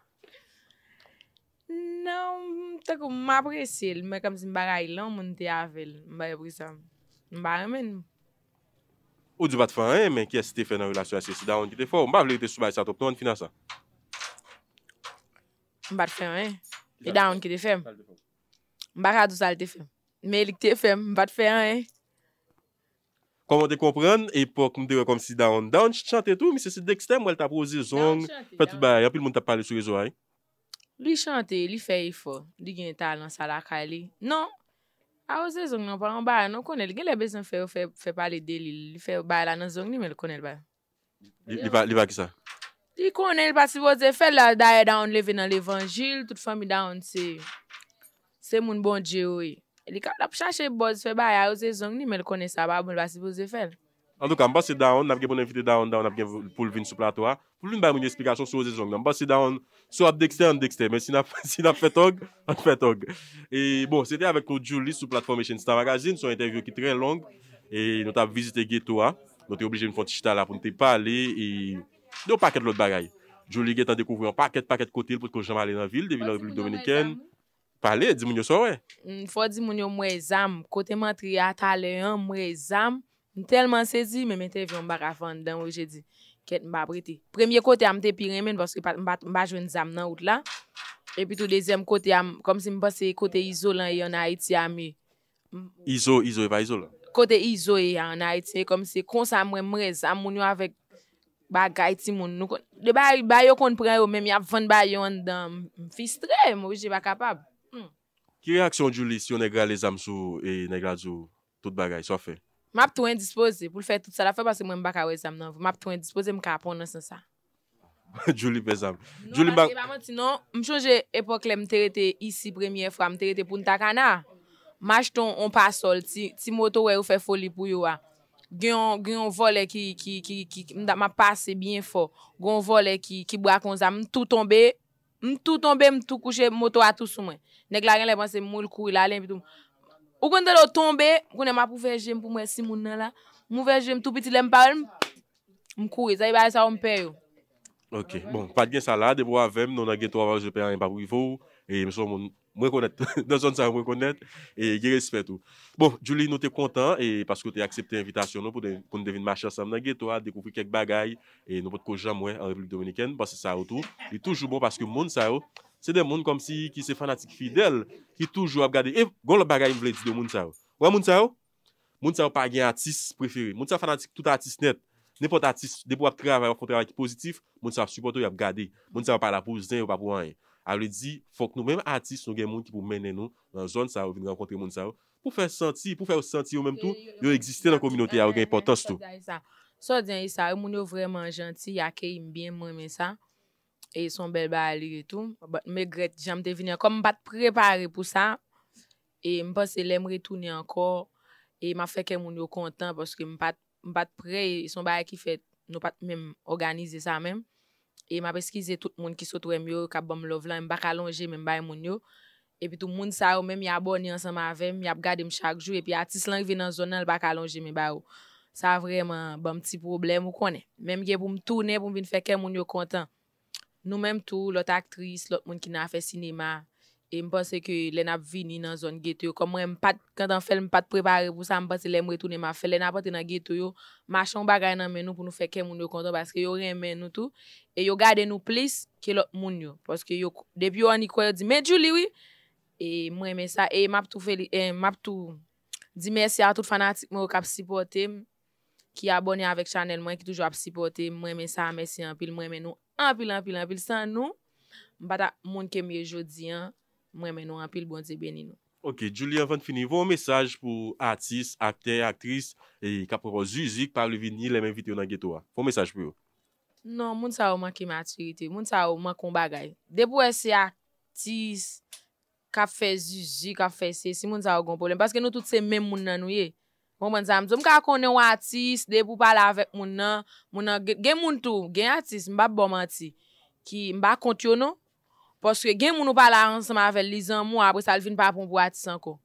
Ou di bat fè an, men, kè si te fè nan rilasyon asye, si da an ki te fè an, ou mba vle te soubay sa top ton, fina sa? Bat fè an, men, e da an ki te fè an, mba kè a douzal te fè an, men, e lik te fè an, bat fè an, men. Komon te kompren, epok mdewe kom si da an, da an chante tou, misi si dekstèm, wèl ta prozi zong, petou bayan, pil moun te pale sou rezo ay. Li chante, li fe ifo, li gen etal nan salakay li. Non, a oze zong nan pala, an baye nan konel. Gen le bezan fe, fe pali deli, li fe baye lan an zong, ni men konel baye. Li baye ki sa? Li konel, li pasi boze fel, la daye dan, le ve nan levangil, tout fami dan, se moun bon dje woy. Li ka wap chanche boze, fe baye, a oze zong, ni men konel sa, babon li pasi boze fel. An luka, m basi dan, nap gen pounen fiti dan, dan nap gen pou lvin sou platwa, pou loun baye moun yon esplikasyon sou oze zong nan. M basi dan... So at dekstè, an dekstè. Men si na fèt og, an fèt og. E bon, se te avèk ko Julie sou platform Echin Star Magazine. Son interview ki tren long. E nou ta vizite ge to a. Nou te oblije mwen fònti chita la pou nou te pale. E nou pakèt lòt bagay. Julie ge ta dekouvre an pakèt pakèt kotil pou te ko jama ale nan vil. De vil an revilik dominiken. Pale, mm, di mwen yo so we. Fò di mwen yo mwen zam. Kotè mwen triyat ale yon mwen zam. Nou telman se di mwen mwen te vyon baga fondan ou je di. Premye kote amte piremen voske pat mba jwen zam nan out la E pi tou lezem kote am, kom si mba se kote izo lan yon a iti am Izo, izo e pa izo la? Kote izo e an a iti, kom se konsa mwen mrez, am moun yo avek bagay ti moun De bayo konpre yo, men mi ap fon bayo an dan, mfistre, mwo vje bakapab hmm. Ki reaksyon joulis yon negra le zam sou e negra zou tout bagay, sofe? M ap touen dispose pou l fè tout sa la fè, pasè mwen baka wè sam nan, m ap touen dispose m ka apon nan san sa. Jouli pesam. Jouli baka. M chonje epok lè, m terete isi premye fwa, m terete poun takana, maj ton on pa sol, ti moto wè ou fè foli pou yo a, genyon volè ki m da ma pase bien fo, genyon volè ki bwa kon sa, m tou tombe, m tou tombe m tou kouche moto a tou sou mwen. Nèk la ren lè panse m moul kou, lalèm pi toum. Ou kon te lo tombe, konen ma pou veje m pou mwen si moun nan la. Mou veje m tou piti lem palm, m kouye. Zayi baye sa ou m peyo. Ok, bon, pat gen sa la. Debo avèm, nou nan gen tou avèm, jè peyan yon pa pou yifou. E mè son mwen mwen konèt, mwen konèt. E yé respèt ou. Bon, Juli nou te kontan, e paskou te aksepte invitasyon nou pou kon devin machè sa mnen gen tou, a dekoupi kek bagay, e nou pot kou jan mwen an Republik Dominikèn, bas se sa ou tou. E toujou bon paskou moun sa ou, Se de moun kom si ki se fanatik fidel, ki toujou ap gade. E, goun lop bagay m vle di do moun sa ou. Ou an moun sa ou? Moun sa ou pa gen atis preferi. Moun sa ou fanatik tout atis net. Nen pot atis, de pou ap kre avay, wak kontre avay ki pozitif, moun sa ou supoto y ap gade. Moun sa ou pa la pou zin, wap ap wany. A ou le di, fok nou, menm atis nou gen moun ki pou mennen nou, nan zon sa ou, vini wak kontre moun sa ou, pou fè senti, pou fè ou senti ou menm tou, yo egziste nan kominote ya ou gen potos tou. Sò diyan y E yon son bel bali etou. Bat me gret jam te vini an, kom m pat pre pare pou sa, e m pas e lem re tou ni an kor, e m a feke moun yo kontan, poske m pat pre, e yon son bare ki fet, nou pat men organize sa men, e m a peskize tout moun ki sot wèm yo, ka bom lov lan, m bak alonje men bay moun yo, e pi tout moun sa ou, men mi abon ni ansan ma ve, mi ap gade m chak jou, e pi atis lan revi nan zonal, bak alonje men bay ou. Sa vreman bom ti problem ou konen. Men mi gen pou m toune, pou m vin feke moun yo kontan, Nou menm tou, lot aktris, lot moun ki nan fe sinema, e mponse ke lena vini nan zon geto yo, kon mwen mpate, kwen tan fel mpate prepare pou sa, mpate lemwe tou neman fe, lena pote nan geto yo, machon bagay nan men nou pou nou fe ke moun yo konton, baske yo ren men nou tou, e yo gade nou plis ke lot moun yo, poske yo, depi yo an yi kwayo di, me djou liwi, e mwen men sa, e map tou fel, e map tou, di mersi a tout fanatik mwen yo kap sipote, ki abone avèk chanel mwen, ki toujou ap sipote, mwen men sa, mersi an pil, mwen men nou Anpil, anpil, anpil. San nou, bata moun kemye jodi an, mwen men nou anpil bon se beni nou. Ok, Julia Van Fini, pou mènsaj pou atis, akter, akris, e, kapro, zizi, pabli vini, lèmen viti ou nan getoa? Pou mènsaj pou yo? Non, moun sa ou man kemye atis, moun sa ou man kon bagay. De pou e wè se atis, kafe zizi, kafe se, si moun sa ou gon polem. Paske nou tout se men moun nan nou ye. Mwen zanm zonm kakone w atis, de pou pala avek moun nan. Moun nan gen moun tou, gen atis, mba boman ti. Ki mba kont yon nou. Poske gen moun nou pala anseman vel, li zan moun apre salvin pa pou mbo atisan ko.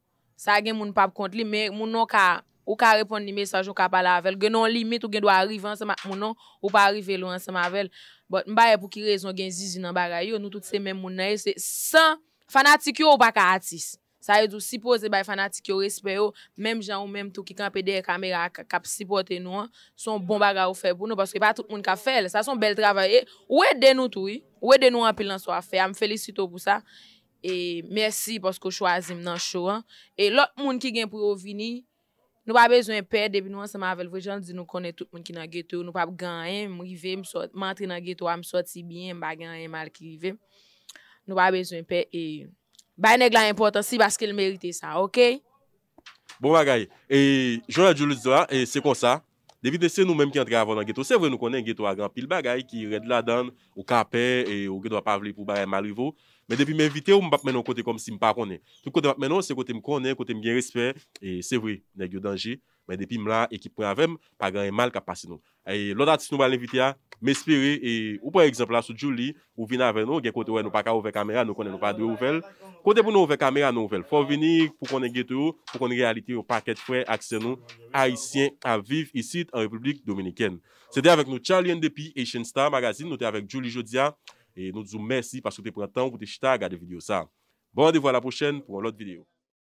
Sa gen moun pap kont li, men moun nou ka, ou ka repon ni mesaj ou ka pala vel. Gen nou limit ou gen dwa arrive anseman, moun nou ou pa arrive lou anseman vel. Mba e pou ki rezon gen zizi nan bagay yo, nou tout se men moun nan yo. E se san fanatik yo ou baka atis. Sa yon sou sipoze bay fanatik yo respe yo, mem jan ou mem tou ki kanpe der kamera kap sipote nou an, son bon baga ou fe pou nou, paske pa tout moun ka fel, sa son bel travay. E, ou e den nou tou, ou e den nou an pil lan sou a fe, a m felisito pou sa. E, mersi paske ou chwazim nan show an. E, lot moun ki gen pou yo vini, nou pa bezwen pe, debi nou an se mavel vwe, jan di nou konen tout moun ki nan geto, nou pa gen en, mou yve, mantri nan geto, a m sou ati bien, m bagen en mal ki yve. Nou pa bezwen pe, e, Baye nek la impotansi baske il merite sa, ok? Bon bagay, e joun la djoulou zwa, e se kon sa, devide se nou menm ki antre avon nan geto, se vwe nou konen geto agan, pil bagay ki red ladan, ou kape, e ou gedwa pa vle pou baye malrivo, men devide menvite ou mbap menon kote kom si mpap mwenen. Tuk kote mbap menon, se kote mkonen, kote mgen respet, e se vwe, nek yo danje. Mwen depi mla ekip mwen avem, pa gen yon mal kapasi nou. E loda tis nou balen vitia, mespere e ou pre ekzempla sou Juli ou vina avem nou, gen kote wè nou paka ouve kamera nou konen nou padre ouvel. Kote pou nou ouve kamera nou ouvel, fò vini pou konen ghetou, pou konen realiti ou paket fwe akse nou, Aisyen a viv isit an Republik Dominikèn. Se dey avèk nou Charlie Ndepi, Asian Star Magazine, nou te avèk Juli Jodia, e nou zou mersi paske te prantan pou te chita gade video sa. Bon, dey vwa la pochen pou lout video.